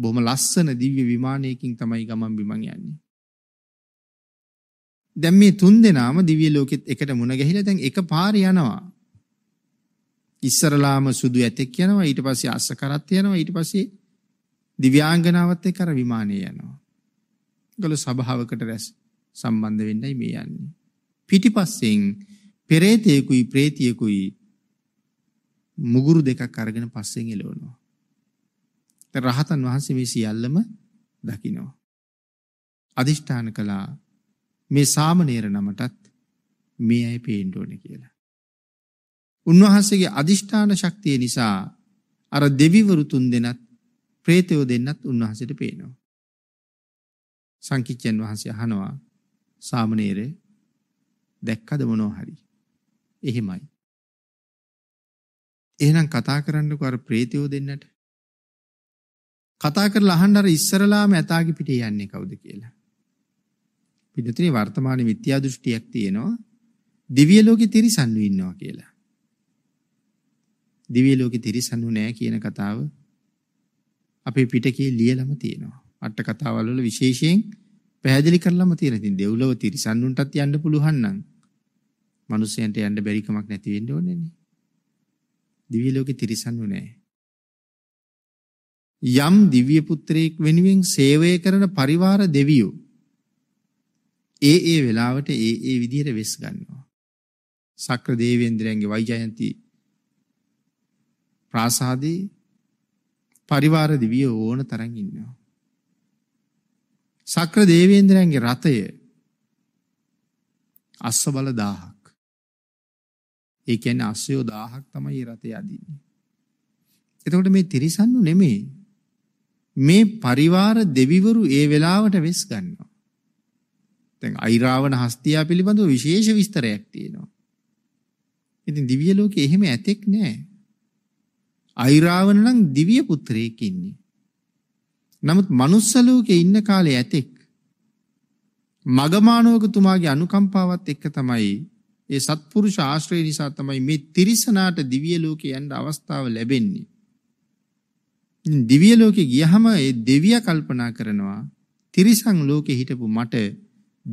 බොහොම ලස්සන දිව්‍ය විමානයකින් තමයි ගමන් බිමන් යන්නේ. දැන් මේ තුන් දෙනාම දිව්‍ය ලෝකෙත් එකට මුණ ගැහිලා දැන් එක පාරේ යනවා. ඉස්සරලාම සුදු ඇතෙක් යනවා ඊට පස්සේ අස්ස කරත් යනවා ඊට පස්සේ දිව්‍යාංගනාවත් එක්ක අර විමානයේ යනවා. ඒගොල්ලෝ සභාවකට රැස් සම්බන්ධ වෙන්නයි මේ යන්නේ. පිටිපස්සෙන් පෙරේතයෙකුයි ප්‍රේතියෙකුයි මුගුරු දෙකක් අරගෙන පස්සෙන් එළවනවා. රහතන් වහන්සේ මේ සියල්ලම දකිනවා. අදිෂ්ඨාන කළා මේ සාමණේර නමටත් මේ අය පේන්න ඕනේ කියලා. උන්වහන්සේගේ අදිෂ්ඨාන ශක්තිය නිසා අර දෙවිවරු තුන් දෙනත් ප්‍රේතයෝ දෙන්නත් උන්වහන්සේට පේනවා. සංකිච්ඡයන් වහන්සේ අහනවා සාමණේර දැක්කද මොනවා හරි? එහෙමයි. එහෙනම් කතා කරන්නකෝ අර ප්‍රේතයෝ දෙන්නට. කතා කරලා අහන්න අර ඉස්සරලාම ඇතාගේ පිටේ යන්නේ කවුද කියලා. පිටුතුනේ වර්තමාන මිත්‍යා දෘෂ්ටියක් තියෙනවා. දිව්‍ය ලෝකේ තිරිසන්ු ඉන්නවා කියලා. දිව්‍ය ලෝකේ තිරිසන්ු නෑ කියන කතාව අපේ පිටකේ ලියලම තියෙනවා. අට කතාවල් වල විශේෂයෙන් පැහැදිලි කරලම තියෙන. ඉතින් දෙව්ලොව තිරිසන්ුන්ටත් යන්න පුළුවන් නම් මිනිස්සුන්ට යන්න බැරි කමක් නැති වෙන්න ඕනේ නේ. දිව්‍ය ලෝකේ තිරිසන්ු නැහැ. යම් දිව්‍ය පුත්‍රයෙක් වෙනුවෙන් සේවය කරන පරිවාර දෙවියෝ ඒ ඒ වෙලාවට ඒ ඒ විදිහට වෙස් ගන්නවා. සක්‍ර දේවේන්ද්‍රයන්ගේ වෛජයන්ති ප්‍රාසාදේ පරිවාර දිවිය ඕන තරම් ඉන්නවා. සක්‍ර දේවේන්ද්‍රයන්ගේ රතය අස්ස බල 1000ක්. ඒ කියන්නේ අස්සයෝ 1000ක් තමයි රතේ අදින්නේ. එතකොට මේ තිරිසන්නු නෙමෙයි. මේ පරිවාර දෙවිවරු ඒ වෙලාවට වෙස් ගන්නවා. දැන් අයිරාවණ හස්තියා පිළිබඳව විශේෂ විස්තරයක් තියෙනවා. ඉතින් දිව්‍ය ලෝකේ එහෙම ඇතෙක් නෑ. අයිරාවණ නම් දිව්‍ය පුත්‍රයෙක් ඉන්නේ. නමුත් manuss ලෝකේ ඉන්න කාලේ ඇතෙක් මගමානවක තුමාගේ අනුකම්පාවත් එක්ක තමයි ඒ සත්පුරුෂ ආශ්‍රය නිසා තමයි මේ තිරිසනාට දිව්‍ය ලෝකේ යන්න අවස්ථාව ලැබෙන්නේ. දිව්‍ය ලෝකේ ගියහම ඒ දෙවියා කල්පනා කරනවා තිරිසන් ලෝකේ හිටපු මට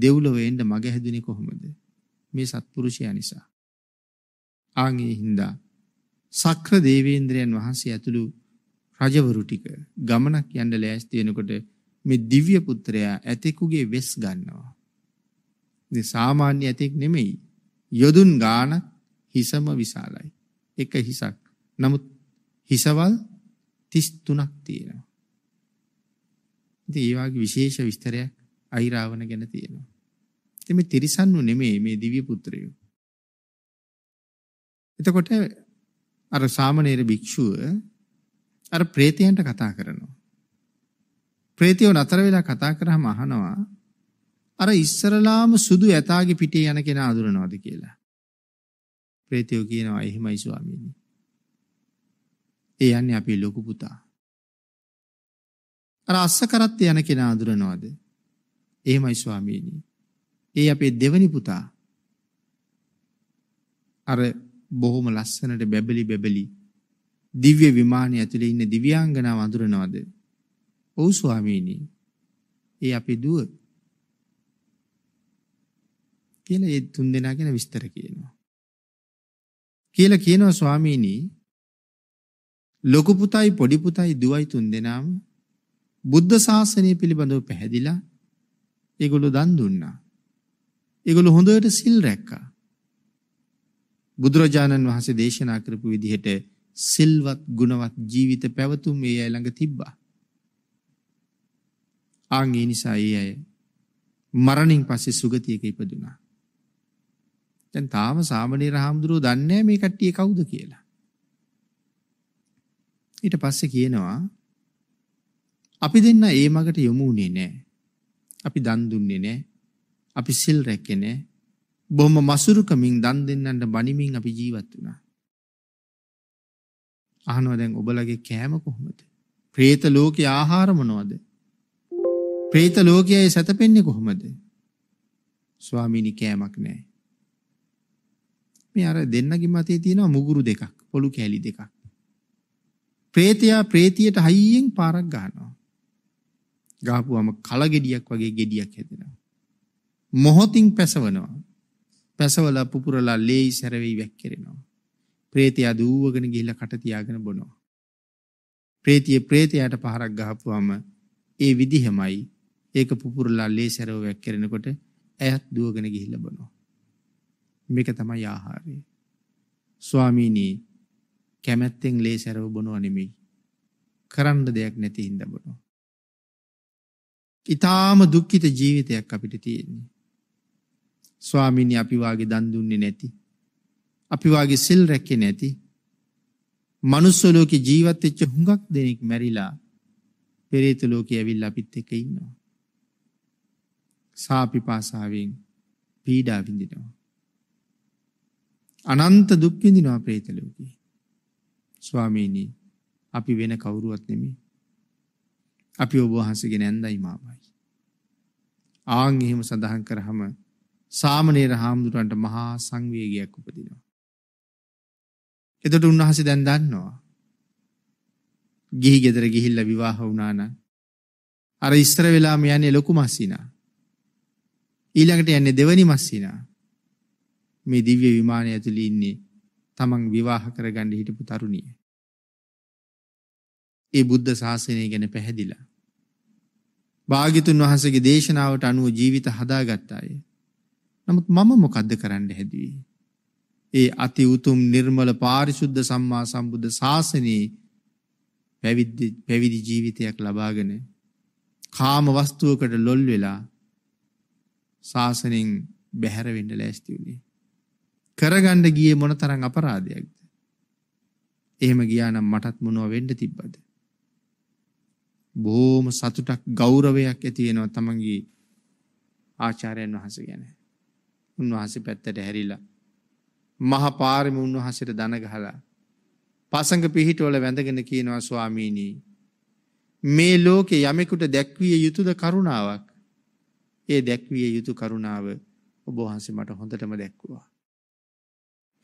දෙව්ලොව එන්න මග හැදුනේ කොහොමද? මේ සත්පුරුෂයා නිසා. ආන් ඒ හින්දා සක්‍ර දේවේන්ද්‍රයන් වහන්සේ ඇතුළු රජවරු ටික ගමනක් යන්න ලෑස්ති වෙනකොට මේ දිව්‍ය පුත්‍රයා ඇතෙකුගේ වෙස් ගන්නවා. ඉතින් සාමාන්‍ය ඇතෙක් නෙමෙයි. යොදුන් ගාන හිසම විශාලයි. එක හිසක්. නමුත් හිසවල් 33ක් තියෙනවා. ඉතින් ඒ වගේ විශේෂ විස්තරයක් අහිරාවණ ගැන තියෙනවා. ඉතින් මේ තිරිසන්නු නෙමෙයි මේ දිව්‍ය පුත්‍රයෝ. එතකොට අර සාමණේර භික්ෂුව අර ප්‍රේතයන්ට කතා කරනවා. ප්‍රේතයෝ නතර වෙලා කතා කරාම අහනවා අර ඉස්සරලාම සුදු ඇතාගේ පිටේ යන කෙනා අඳුරනවාද කියලා. ප්‍රේතයෝ කියනවා එහෙමයි ස්වාමීනි. ඒ යන්නේ අපේ ලොකු පුතා. අර අස්ස කරත් යන කෙනා අඳුරනවාද? එහෙමයි ස්වාමීනි. ඒ අපේ දෙවනි පුතා. අර බොහොම ලස්සනට බැබලි බැබලි දිව්‍ය විමානය ඇතුලේ ඉන්න දිව්‍යාංගනාව අඳුරනවාද? ඔව් ස්වාමීනි. ඒ අපේ දුව කියලා ඒ තුන් දෙනා ගැන විස්තර කියනවා. කියලා කියනවා ස්වාමීනි ලොකු පුතයි පොඩි පුතයි දුවයි තුන් දෙනාම බුද්ධ ශාසනය පිළිබඳව පැහැදිලා ඒගොල්ලෝ දන් දුන්නා. ඒගොල්ලෝ හොඳට සිල් රැක්කා. බුදුරජාණන් වහන්සේ දේශනා කරපු විදිහට සිල්වත් ගුණවත් ජීවිත පැවතුම් ඒ අය ළඟ තිබ්බා. ආන් ඒ නිසා ඒ අය මරණින් පස්සේ සුගතියක ඉපදුනා. දැන් තාම සාමණේර හාමුදුරුවෝ දන්නේ මේ කට්ටිය කවුද කියලා. ඊට පස්සේ කියනවා අපි දෙන්න ඒ මගට යොමු වුණේ නැහැ. අපි දන් දුන්නේ නැහැ. අපි සිල් රැක්කේ නැහැ. බොහොම මසුරුකමින් දන් දෙන්නන්ට බණිමින් අපි ජීවත් වුණා. අහනවා දැන් ඔබලගේ කෑම කොහොමද? പ്രേත ලෝකේ ආහාර මොනවද? പ്രേත ලෝකයේ සැතපෙන්නේ කොහොමද? ස්වාමීනි කෑමක් නැහැ. මේ අර දෙන්නගේ මතේ තියෙනවා මුගුරු දෙකක්, පොළු කැලි දෙකක්. ප්‍රේතයා ප්‍රේතියට හයියෙන් පාරක් ගන්නවා. ගහපුවම කලගෙඩියක් වගේ ගෙඩියක් හැදෙනවා. මොහොතින් පැසවනවා. පැසවලා පුපුරලා ලේයි සැරවෙයි වැක්කිරෙනවා. ප්‍රේතයා දූවගෙන ගිහිල්ලා කට තියාගෙන බොනවා. ප්‍රේතිය ප්‍රේතයාට පහරක් ගහපුවම ඒ විදිහමයි ඒක පුපුරලා ලේ සැරව වැක්කිරෙනකොට ඇයත් දුවගෙන ගිහිල්ලා බොනවා. මේක තමයි ආහාරය. ස්වාමීනි කැමැත්තෙන් ලේ සැරව බොනවා නෙමෙයි. කරන්න දෙයක් නැති හින්දා බොනවා. ඊටාම දුක්ඛිත ජීවිතයක් අපිට තියෙන්නේ. ස්වාමීනි අපි වාගේ දන් දුන්නේ නැති. අපි වාගේ සිල් රැකේ නැති. මනුස්ස ලෝකේ ජීවත් වෙච්ච හුඟක් දෙනෙක් මැරිලා පෙරේත ලෝකේ ඇවිල්ලා අපිත් එක්ක ඉන්නවා. සාපිපාසාවෙන් පීඩා විඳිනවා. අනන්ත දුක් විඳිනවා പ്രേත ලෝකේ. ස්වාමීනි අපි වෙන කවුරුවත් නෙමෙයි. අපි ඔබ වහන්සේගේ නැන්දයි මාමයි. ආන් එහෙම සඳහන් කරාම සාමණේර හාමුදුරන්ට මහා සංවේගයක් උපදිනවා. එතකොට උන්වහන්සේ දැන් දන්නවා. ගිහි ගෙදර ගිහිල්ලා විවාහ වුණා නම් අර ඉස්තර වෙලාම යන්නේ ලොකු මස්සිනා. ඊළඟට යන්නේ දෙවනි මස්සිනා. මේ දිව්‍ය විමානය ඇතුළේ ඉන්නේ තමන් විවාහ කරගන්න හිටපු තරුණිය. ඒ බුද්ධ ශාසනය ගැන පැහැදිලා. භාග්‍යතුන් වහන්සේගේ දේශනාවට අනුව ජීවිත හදාගත්ත අය. නමුත් මම මොකද්ද කරන්න හැදුවේ? ඒ අති උතුම් නිර්මල පාරිශුද්ධ සම්මා සම්බුද්ධ ශාසනයේ පැවිදි පැවිදි ජීවිතයක් ලබාගෙන කාම වස්තුවකට ලොල් වෙලා ශාසනයෙන් බැහැර වෙන්න ලෑස්ති වුණේ. කරගන්න ගියේ මොන තරම් අපරාධයක්ද? එහෙම ගියා නම් මටත් මොනව වෙන්න තිබ්බද? බොහොම සතුටක් ගෞරවයක් ඇති වෙනවා තමන්ගේ ආචාර්යයන් වහන්සේ ගැන. උන්වහන්සේ පැත්තට හැරිලා මහා පාරෙම උන්වහන්සේට දන ගහලා පසඟ පිහිටවල වැඳගෙන කියනවා ස්වාමීනි මේ ලෝකේ යමෙකුට දැක්විය යුතුද කරුණාවක් ඒ දැක්විය යුතු කරුණාව ඔබ වහන්සේ මට හොඳටම දැක්වුවා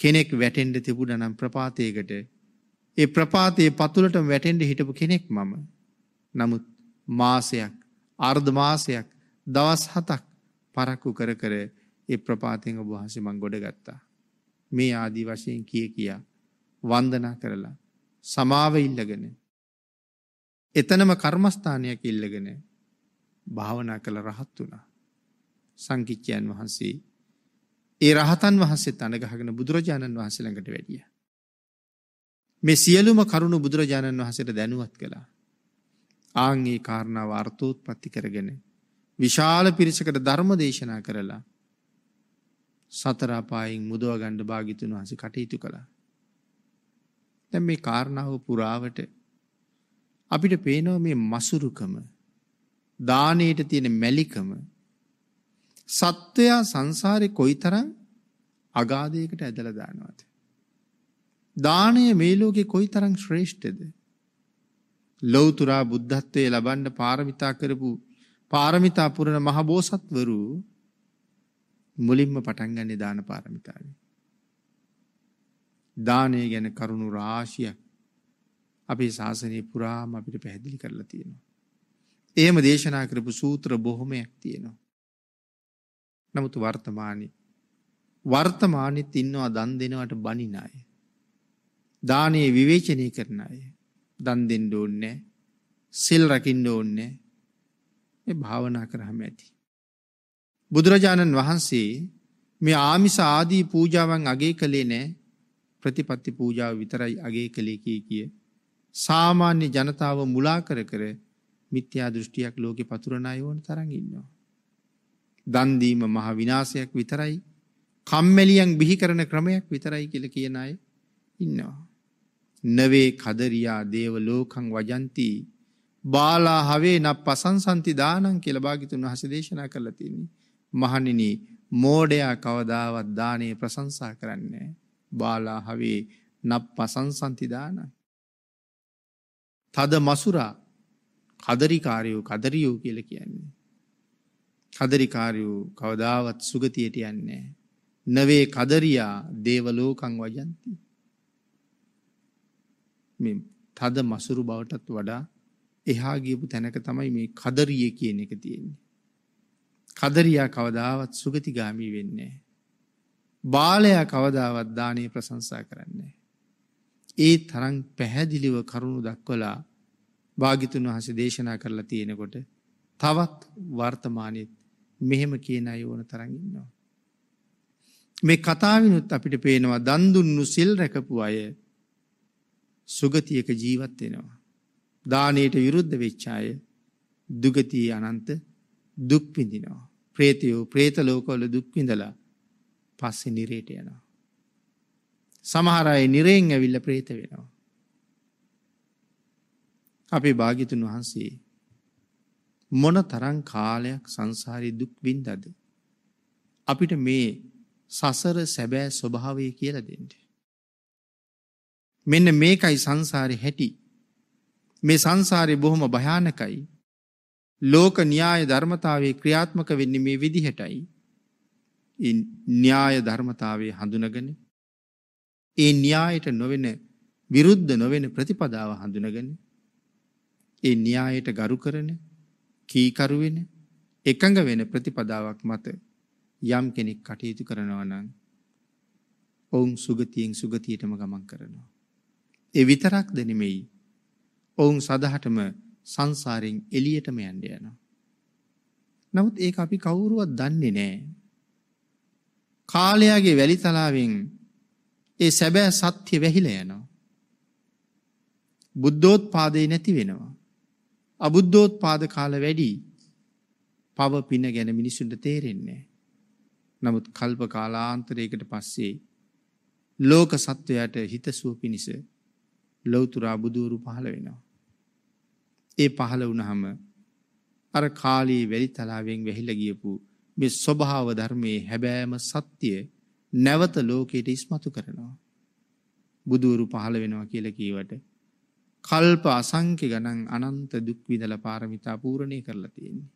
කෙනෙක් වැටෙන්න තිබුණා නම් ප්‍රපාතයකට ඒ ප්‍රපාතයේ පතුලටම වැටෙන්න හිටපු කෙනෙක් මම. නමුත් මාසයක්, අර්ධ මාසයක්, දවස් 7ක් පරක්කු කර කර ඒ ප්‍රපාතයෙන් ඔබ වහන්සේ මං ගොඩගත්තා. මේ ආදි වශයෙන් කිය කියා වන්දනා කරලා සමාව ඉල්ලගෙන එතනම කර්මස්ථානයක් ඉල්ලගෙන භාවනා කළ රහත් වුණා. සංකිච්ඡයන් වහන්සේ ඒ රහතන් වහන්සේ තනගහගෙන බුදුරජාණන් වහසළඟට වැඩිය. මේ සියලුම කරුණු බුදුරජාණන් වහසට දැනුවත් කළා. ආං ඒ කාරණාව අර්ථූත් පත්ති කරගෙන විශාල පිරිසකට ධර්ම දේශනා කරලා සතරාපායෙන් මුදව ගණ්ඩ භාගිතුන් වහස කටයුතු කළා. තැම් මේ කාරණාව පුරාවට අපිට පේනව මේ මසුරුකම දානයට තියෙන මැලිකම සත්වයා සංසාරේ කොයිතරම් අගාධයකට ඇදලා දානවද? දාණය මේ ලෝකේ කොයිතරම් ශ්‍රේෂ්ඨද? ලෞතුරා බුද්ධත්වයේ ලබන්න පාරමිතා කරපු පාරමිතා පුරන මහ බෝසත්වරු මුලින්ම පටන් ගන්නේ දාන පාරමිතාවෙන්. දානය ගැන කරුණු රාශියක් අපේ ශාසනය පුරාම අපිට පැහැදිලි කරලා තියෙනවා. එහෙම දේශනා කරපු සූත්‍ර බොහොමයක් තියෙනවා. නමුත් වර්තමානි වර්තමානෙත් ඉන්නවා දන් දෙනවට බනින අය. දානයේ විවේචනය කරන අය. දන් දෙන්න ඕනේ සිල් රකින්න ඕනේ මේ භාවනා කරාම ඇති. බුදුරජාණන් වහන්සේ මේ ආමිස ආදී පූජාවන් අගේ කළේ නැහැ. ප්‍රතිපත්ති පූජාව විතරයි අගේ කළේ කී කිය. සාමාන්‍ය ජනතාව මුලා කර කර මිත්‍යා දෘෂ්ටියක් ලෝකේ පතුරන අය වුණ තරම් ඉන්නවා. දන් දීම මහ විනාශයක් විතරයි කම්මැලියන් බිහි කරන ක්‍රමයක් විතරයි කියලා කියන අය ඉන්නවා. නවේ කදරියා දේව ලෝකං වජಂತಿ බාලා හවේ නප්පසංසන්ති දානං කියලා භාග්‍යතුන් වහන්සේ දේශනා කරලා තියෙන්නේ. මහණෙනි මෝඩයා කවදාවත් දානේ ප්‍රශංසා කරන්නේ බාලා හවේ නප්පසංසන්ති දානං. තද මසුරා කදරිකාරයෝ කදරියෝ කියලා කියන්නේ. කදරිකාරයෝ කවදාවත් සුගතියට යන්නේ. නවේ කදරියා දේවලෝකං වජන්ති. මේ තද මසුරු බවටත් වඩා එහා ගියපු තැනක තමයි මේ කදරිය කියන එක තියෙන්නේ. කදරියා කවදාවත් සුගතිගාමී වෙන්නේ. බාලයා කවදාවත් දානය ප්‍රසංසා කරන්නේ. ඒ තරම් පැහැදිලිව කරුණු දක්වලා භාගිතුන් වහස දේශනා කරලා තියෙනකොට තවත් වර්තමානයත් මෙහෙම කියන අය ඕන තරම් ඉන්නවා. මේ කතාවිනුත් අපිට පේනවා දන් දුන්නු සිල් රැකපු අය සුගතියක ජීවත් වෙනවා. දානයට විරුද්ධ වෙච්ච අය දුගතිය අනන්ත දුක් විඳිනවා. ප්‍රේතයෝ പ്രേත ලෝකවල දුක් විඳලා පස්සේ නිරේට යනවා. සමහර අය නිරයෙන් ඇවිල්ලා പ്രേත වෙනවා. අපේ භාග්‍යතුන් වහන්සේ මොන තරම් කාලයක් සංසාරේ දුක් විඳද අපිට මේ සසර සැබෑ ස්වභාවය කියලා දෙන්න. මෙන්න මේකයි සංසාරේ හැටි. මේ සංසාරේ බොහොම භයානකයි. ලෝක න්‍යාය ධර්මතාවයේ ක්‍රියාත්මක වෙන්නේ මේ විදිහටයි. ඒ න්‍යාය ධර්මතාවයේ හඳුනගෙන ඒ න්‍යායට නොවන විරුද්ධ නොවන ප්‍රතිපදාව හඳුනගෙන ඒ න්‍යායට ගරු කරන කීකරු වෙන එකඟ වෙන ප්‍රතිපදාවක් මත යම් කෙනෙක් කටයුතු කරනවා නම් ඔවුන් සුගතියෙන් සුගතියටම ගමන් කරනවා. ඒ විතරක්ද නෙමෙයි. ඔවුන් සදහටම සංසාරයෙන් එළියටම යන්න යනවා. නමුත් ඒක අපි කවුරුවත් දන්නේ නැහැ. කාලයාගේ වැලි තලාවෙන් ඒ සැබෑ සත්‍ය වැහිලා යනවා. බුද්ධෝත්පාදේ නැති වෙනවා. අබුද්ධෝත් පාද කාල වැඩි පව පින ගැන මිනිසුන්ට තේරෙන්නේ. නමුත් කල්ප කාලාන්තරයකට පස්සේ ලෝක සත්වයට හිතසුව පිණිස ලොවතුරා බුදුවරු පහළ වෙනවා. ඒ පහළ වුණහම අර කාලී වැලි තලාවෙන් වැහිල ගියපු මේ ස්වභාව ධර්මයේ හැබෑම සත්‍යය නැවත ලෝකයට ඉස්මතු කරනවා. බුදුවරු පහළ වෙනවා කියල කීවට කල්ප අසංඛ්‍ය ගණන් අනන්ත දුක් විඳලා පාරමිතා පූර්ණේ කරලා තියෙන්නේ.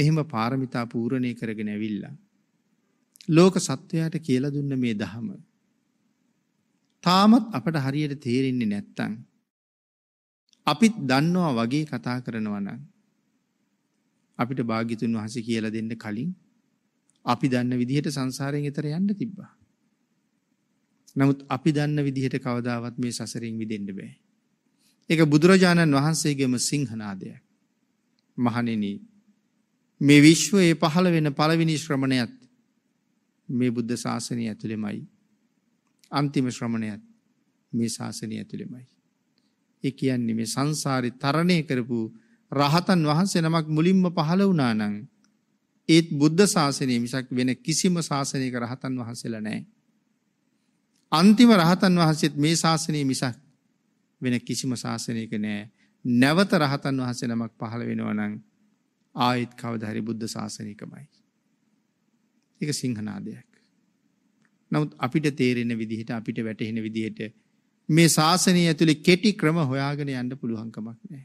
එහෙම පාරමිතා පූර්ණේ කරගෙන ඇවිල්ලා ලෝක සත්වයාට කියලා දුන්න මේ දහම තාමත් අපට හරියට තේරෙන්නේ නැත්තම් අපිත් දන්නවා වගේ කතා කරනවා නම් අපිට භාග්‍යතුන් වහන්සේ කියලා දෙන්න කලින් අපි දන්න විදිහට සංසාරයෙන් එතර යන්න තිබ්බා. නමුත් අපි දන්න විදිහට කවදාවත් මේ සසරින් විදෙන්න බෑ. ඒක බුදුරජාණන් වහන්සේගේම සිංහනාදයක්. මහණෙනි මේ විශ්වයේ පහළ වෙන පළවෙනි ශ්‍රමණයත් මේ බුද්ධ ශාසනය ඇතුළෙමයි. අන්තිම ශ්‍රමණයත් මේ ශාසනය ඇතුළෙමයි. ඒ කියන්නේ මේ සංසාරේ තරණය කරපු රහතන් වහන්සේ නමක් මුලින්ම පහළ වුණා නම් ඒත් බුද්ධ ශාසනය මිසක් වෙන කිසිම ශාසනයක රහතන් වහන්සේලා නැහැ. අන්තිම රහතන් වහන්සේත් මේ ශාසනය මිසක් වෙන කිසිම ශාසනයක නෑ නැවත රහතන් වහන්සේ නමක් පහළ වෙනවනං ආයෙත් කවදහරි බුද්ධ ශාසනයකමයි. එක සිංහනාදයක්. නමුත් අපිට තේරෙන විදිහට අපිට වැටහෙන විදිහට මේ ශාසනය ඇතුළේ කෙටි ක්‍රම හොයාගෙන යන්න පුළුවන්කමක් නෑ.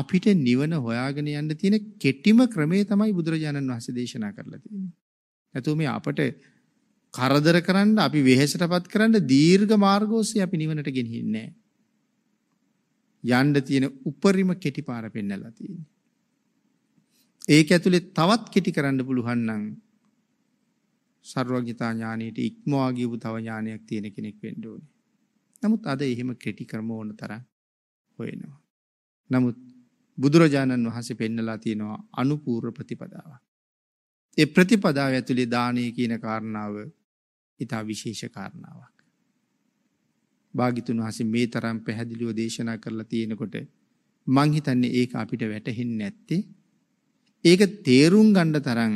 අපිට නිවන හොයාගෙන යන්න තියෙන කෙටිම ක්‍රමේ තමයි බුදුරජාණන් වහස දේශනා කරලා තියෙන. ඇතු මේ අපට කරදර කරන්න අපි වෙහෙසටපත් කරන්න දීර්ඝ මාර්ගෝස්සේ අපි නිවනට ගෙනින්නේ යන්න තියෙන උපරිම කෙටි පාර පෙන්නලා තියෙන්නේ. ඒක ඇතුලේ තවත් කෙටි කරන්න පුළුවන් නම් සර්වඥතා ඥානෙට ඉක්මවා ගියපු තව ඥානයක් තියෙන කෙනෙක් වෙන්න ඕනේ. නමුත් අද එහෙම කෙටි ක්‍රම ඕන තරම් හොයනවා. නමුත් බුදුරජාණන් වහන්සේ පෙන්නලා තියෙනවා අනුපූර්ව ප්‍රතිපදාවක්. ඒ ප්‍රතිපදාව ඇතුලේ දානීය කියන කාරණාව ඉතා විශේෂ කාරණාවක්. භාගිතුන් වහන්සේ මේ තරම් පැහැදිලිව දේශනා කරලා තියෙනකොට මං හිතන්නේ ඒක අපිට වැටහෙන්නේ නැත්තේ ඒක තේරුම් ගන්න තරම්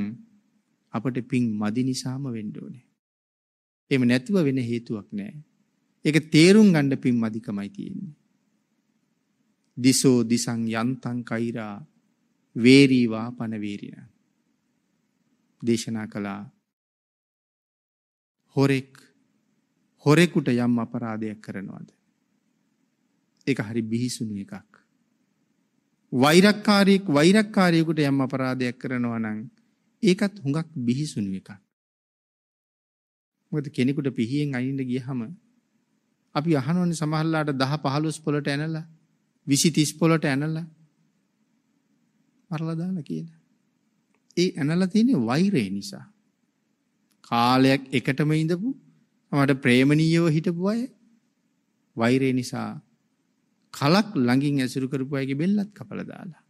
අපට පිං මදි නිසාම වෙන්න ඕනේ. එහෙම නැතුව වෙන හේතුවක් නැහැ. ඒක තේරුම් ගන්න පිං මදිකමයි තියෙන්නේ. දිසෝ දිසං යන්තං කෛරා වේරීවා පන වේරිනා. දේශනා කළා හොරෙක් හොරෙකුට යම් අපරාධයක් කරනවාද. එක හරි බිහිසුණු එකක්. වෛරක්කාරයෙක් වෛරක්කාරයෙකුට යම් අපරාධයක් කරනවා නම් ඒකත් හුඟක් බිහිසුණු එකක්. මොකද කෙනෙකුට පිහියෙන් අයින්න ගියහම අපි අහනෝනේ සමහරලාට 10 15 පොලට ඇනලා 20 30 පොලට ඇනලා මරලා දාලා කියලා. ඒ ඇනලා තියෙන්නේ වෛරය නිසා. කාලයක් එකටම ඉඳපු මට ප්‍රේමණීයව හිටපු අය වෛරය නිසා කලක් ළඟින් ඇසුරු කරපු අයගේ බෙල්ලත් කපලා දාලා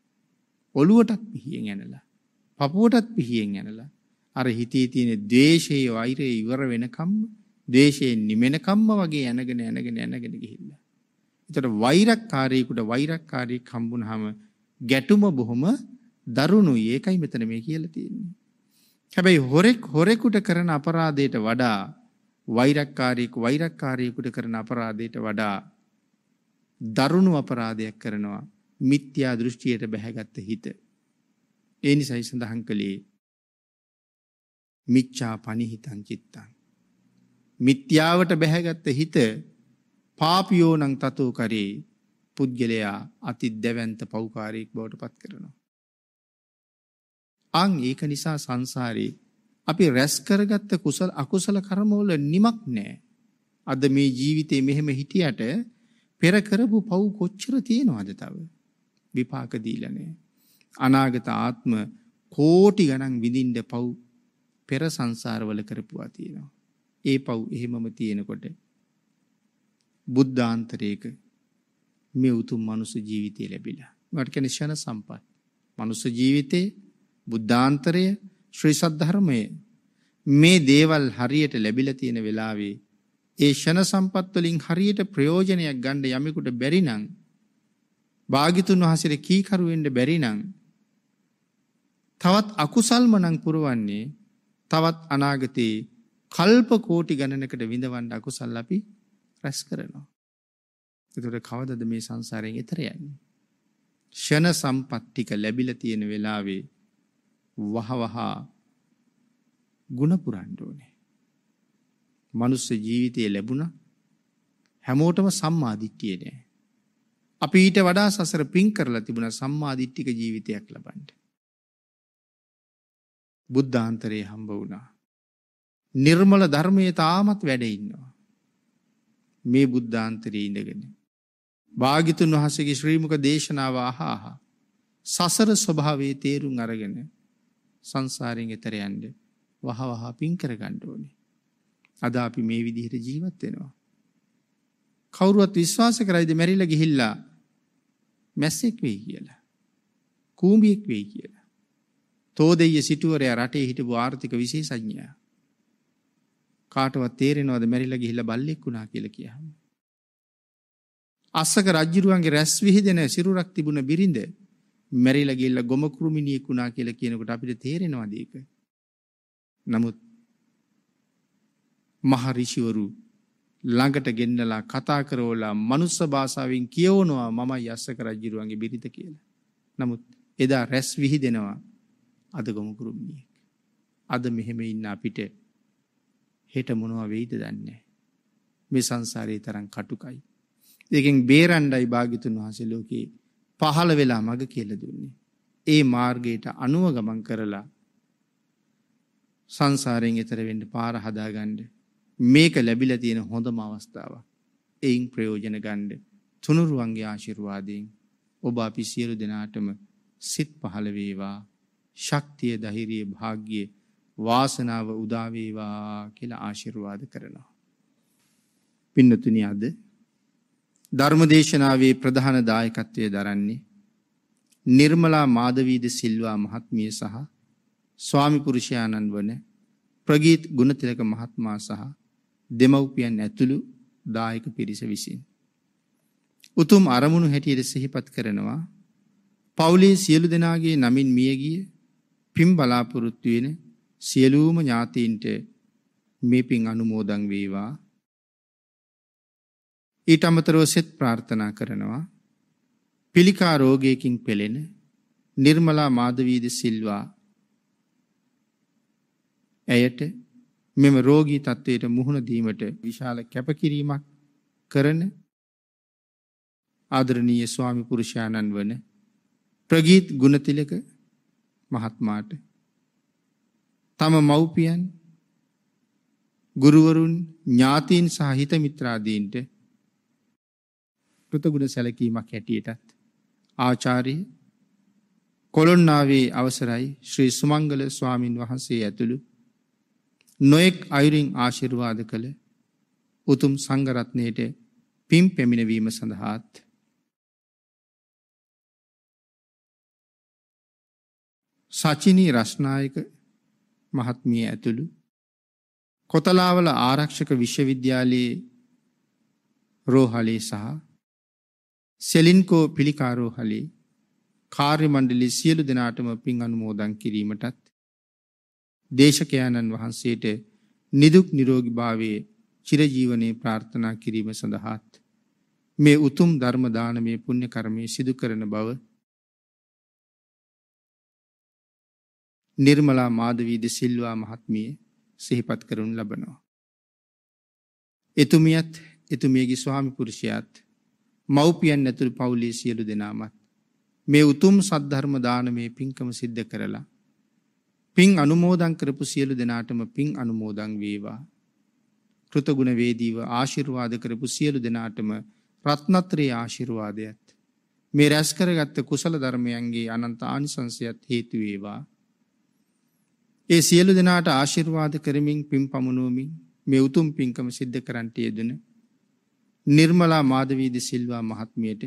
ඔළුවටත් පිහියෙන් ඇනලා පපුවටත් පිහියෙන් ඇනලා අර හිතේ තියෙන ද්වේෂයේ වෛරය ඉවර වෙනකම්ම ද්වේෂයෙන් නිමෙනකම්ම වගේ ඇනගෙන ඇනගෙන ඇනගෙන ගිහිල්ලා. ඒතර වෛරක්කාරයෙකුට වෛරක්කාරයෙක් හම්බුනහම ගැටුම බොහොම දරුණුයි. ඒකයි මෙතන මේ කියලා තියෙන්නේ. හැබැයි හොරෙක් හොරෙකුට කරන අපරාධයට වඩා වෛරක්කාරයෙකු වෛරක්කාරයෙකුට කරන අපරාධයට වඩා දරුණු අපරාධයක් කරනවා මිත්‍යා දෘෂ්ටියට බැහැගත්ත හිත. ඒ නිසයි සඳහන් කළේ මිච්ඡා පනිහිතං චිත්තං. මිත්‍යාවට බැහැගත්ත හිත පාපියෝනං තතෝ කරේ පුද්ගලයා අති දැවන්ත පෞකාරයෙක් බවට පත් කරනවා. අන් ඒක නිසා සංසාරේ අපි රැස් කරගත්ත කුසල අකුසල කර්මවල නිමක් නැහැ. අද මේ ජීවිතේ මෙහෙම හිටියට පෙර කරපු පව් කොච්චර තියෙනවද තව? විපාක දීලා නැහැ. අනාගත ආත්ම කෝටි ගණන් විඳින්න පව් පෙර සංසාරවල කරපුවා තියෙනවා. ඒ පව් එහෙමම තියෙනකොට බුද්ධාන්තරයක මේ උතුම් මනුස්ස ජීවිතය ලැබිලා. මට කියන්නේ ෂණ සම්පත්. මනුස්ස ජීවිතේ බුද්ධාන්තරය ශ්‍රී සද්ධර්මය මේ දේවල් හරියට ලැබිලා තියෙන වෙලාවේ ඒ ෂණ සම්පත් වලින් හරියට ප්‍රයෝජනයක් ගන්න යමෙකුට බැරි නම් භාගිතුන් වහන්සේට කීකරු වෙන්න බැරි නම් තවත් අකුසල්ම නම් පුරවන්නේ තවත් අනාගතේ කල්ප කෝටි ගණනකට විඳවන්න අකුසල් අපි රැස් කරනවා. එතකොට කවදද මේ සංසාරයෙන් එතර යන්නේ? ෂණ සම්පත් ටික ලැබිලා තියෙන වෙලාවේ වහවහා ಗುಣ පුරන්න ඕනේ. මනුස්ස ජීවිතයේ ලැබුණා හැමෝටම සම්මාදිට්ඨිය නෑ. අපි ඊට වඩා සසර පින් කරලා තිබුණ සම්මාදිට්ඨික ජීවිතයක් ලබන්න. බුද්ධාන්තරයේ හම්බ වුණා. නිර්මල ධර්මයේ තාමත් වැඩ ඉන්නවා. මේ බුද්ධාන්තරයේ ඉඳගෙන. භාගිතුන් වහන්සේගේ ශ්‍රීමුක දේශනාව අහහ සසර ස්වභාවයේ තේරුම් අරගෙන සංසාරයෙන් එතර යන්ඩ වහවහා පින් කරගණ්ඩ ඕනේ. අද අපි මේ විදිහට ජීවත් වෙනවා. කවුරුවත් විශ්වාස කරයිද මැරිල ගිහිල්ලා මැස්සෙක් වෙයි කියලා. කූඹියෙක් වෙයි කියලා. තෝදෙය සිටුවරයා රටේ හිටපු ආර්ථික විශේෂඥයා. කාටවත් තේරෙනවද මැරිලා ගිහිල්ලා බල්ලෙක් වුණා කියලා කියහම. අස්සක රජ්ජුරුවන්ගේ රැස් විහිදෙන සිරුරක් තිබුණ බිරිඳ මැරිලා ගිහිල්ලා ගොම කුරුමිනියෙක් වුණා කියලා කියනකොට අපිට තේරෙනවද ඒක? නමුත් මහ ඍෂිවරු ළඟට ගෙන්නලා කතා කරවලා මනුස්ස භාෂාවෙන් කියවනවා මමයි යස්සක රජුරුවන්ගේ බිරිඳ කියලා. නමුත් එදා රැස් විහිදෙනවා අද ගොම කුරුමිනියෙක්. අද මෙහෙම ඉන්න අපිට හෙට මොනවා වෙයිද දන්නේ මේ සංසාරයේ තරම් කටුකයි. ඒකෙන් බේරණ්ඩයි භාගිතුන් වහන්සේ ලෝකේ පහළ වෙලා මග කියලා දුන්නේ. ඒ මාර්ගයට අනුව ගමන් කරලා සංසාරයෙන් එතර වෙන්න පාර හදාගන්න මේක ලැබිලා තියෙන හොඳම අවස්ථාවක්. එයින් ප්‍රයෝජන ගන්න තුනුරුවන්ගේ ආශිර්වාදයෙන් ඔබ අපි සියලු දෙනාටම සිත් පහළ වේවා ශක්තිය ධෛර්යය වාග්ය වාසනාව උදා වේවා කියලා ආශිර්වාද කරනවා. පින්නතුනි අද ධර්මදේශනාවේ ප්‍රධාන දායකත්වය දරන්නේ නිර්මලා මාදවීද සිල්වා මහත්මිය සහ ස්වාමි පුරුෂයාණන් වන ප්‍රගීත් ගුණතිලක මහත්මයා සහ දෙමව්පියන් ඇතුළු දායක පිරිස විසින් උතුම් අරමුණු හැටියට සිහිපත් කරනවා පවුලේ සියලු දෙනාගේ නමින් මියගිය පින් බලාපොරොත්තු වෙන සියලුම ඥාතීන්ට මේ පින් අනුමෝදන් වේවා ඊට අමතරව සෙත් ප්‍රාර්ථනා කරනවා පිළිකා රෝගයකින් පෙළෙන නිර්මලා මාධවීද සිල්වා ඇයට මෙම රෝගී තත්ත්වයට මුහුණ දීමට විශාල කැපකිරීමක් කරන ආදරණීය ස්වාමි පුරුෂයාණන් වන ප්‍රගීත් ගුණතිලක මහත්මාට තම මව්පියන් ගුරුවරුන් ඥාතීන් සහ හිත මිත්‍රාදීන්ට කෘතගුණ සැලකීමක් හැටියටත්. ආචාරය කොළොන්නාවේ අවසරයි ශ්‍රී සුමංගල ස්වාමින් වහන්සේ ඇතුළු නොයෙක් අයුරින් ආශිර්වාද කළ උතුම් සංගරත්නයට පින් පැමිණවීම සඳහාත් සචිනී රශ්නායක මහත්මිය ඇතුළු කොතලාවල ආරක්ෂක විශ්වවිද්‍යාලයේ රෝහලේ සහ සෙලින්කෝ පිළිකාරෝහලේ කාර්ය මණ්ඩලි සියලු දෙනාටම පින් අනුමෝදන් කිරීමටත් දේශකයාණන් වහන්සේට නිදුක් නිරෝගී භාවයේ චිරජීවනයේ ප්‍රාර්ථනා කිරීම සඳහාත් මේ උතුම් ධර්ම දානමේ පුණ්‍ය කර්මයේ සිදු කරන බව නිර්මලා මාදවී ද සිල්වා මහත්මිය සිහිපත් කරනු ලබනවා එතුමියත් එතුමියගේ ස්වාමි පුරුෂයාත් මව්පියන් ඇතුළු පවුලේ සියලු දෙනාමත් මේ උතුම් සද්ධර්ම දානමේ පින්කම සිද්ධ කරලා පින් අනුමෝදන් කරපු සියලු දෙනාටම පින් අනුමෝදන් වේවා කෘතගුණ වේදීව ආශිර්වාද කරපු සියලු දෙනාටම රත්නත්‍රයේ ආශිර්වාදයත් මේ රැස් කරගත්ත කුසල ධර්මයන්ගේ අනන්ත ආනිසංසයත් හේතු වේවා ඒ සියලු දෙනාට ආශිර්වාද කරමින් පින් පමුණුවමින් මේ උතුම් පින්කම සිද්ධ කරන්ට යෙදුනේ නිර්මලා මාදවීද සිල්වා මහත්මියට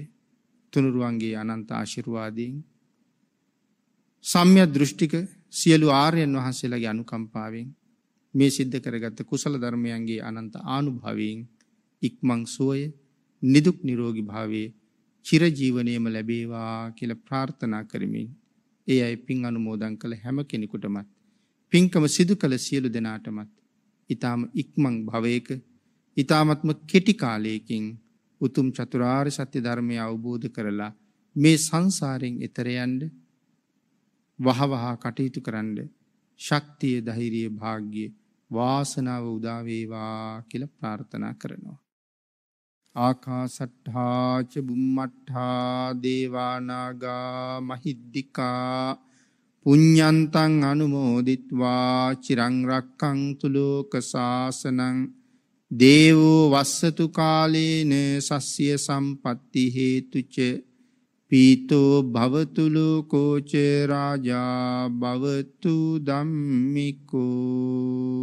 තුනුරුවන්ගේ අනන්ත ආශිර්වාදයෙන් සම්ය දෘෂ්ටික සියලු ආර්යයන් වහන්සේලාගේ අනුකම්පාවෙන් මේ සිද්ධ කරගත්ත කුසල ධර්මයන්ගේ අනන්ත ආනුභවයෙන් ඉක්මන් සුවය නිදුක් නිරෝගී භාවයේ චිරජීවනයේම ලැබේවා කියලා ප්‍රාර්ථනා කරමින් ඒ අය පින් අනුමෝදන් කළ හැම කෙනෙකුටමත් පින්කම සිදු කළ සියලු දෙනාටමත් ඊටාම ඉක්මන් භවයක ඊ타මත්ම කෙටි කාලයකින් උතුම් චතුරාර්ය සත්‍ය ධර්මය අවබෝධ කරලා මේ සංසාරයෙන් එතර යන්න වහවහ කටයුතු කරන්න ශක්තිය ධෛර්යය වාග්ය වාසනාව උදා වේවා කියලා ප්‍රාර්ථනා කරනවා. ආකාසට්ඨා ච බුම්මට්ඨා දේවානාගා මහිද්దికා පුඤ්ඤන්තං අනුමෝදිත්වා චිරං රක්ඛන්තු ලෝක සාසනං දේවෝ වස්සතු කාලේන සස්්‍යය සම්පත්ති හේතුච පීතෝ භවතුලු කෝච රාජා භවතු ධම්මිකෝ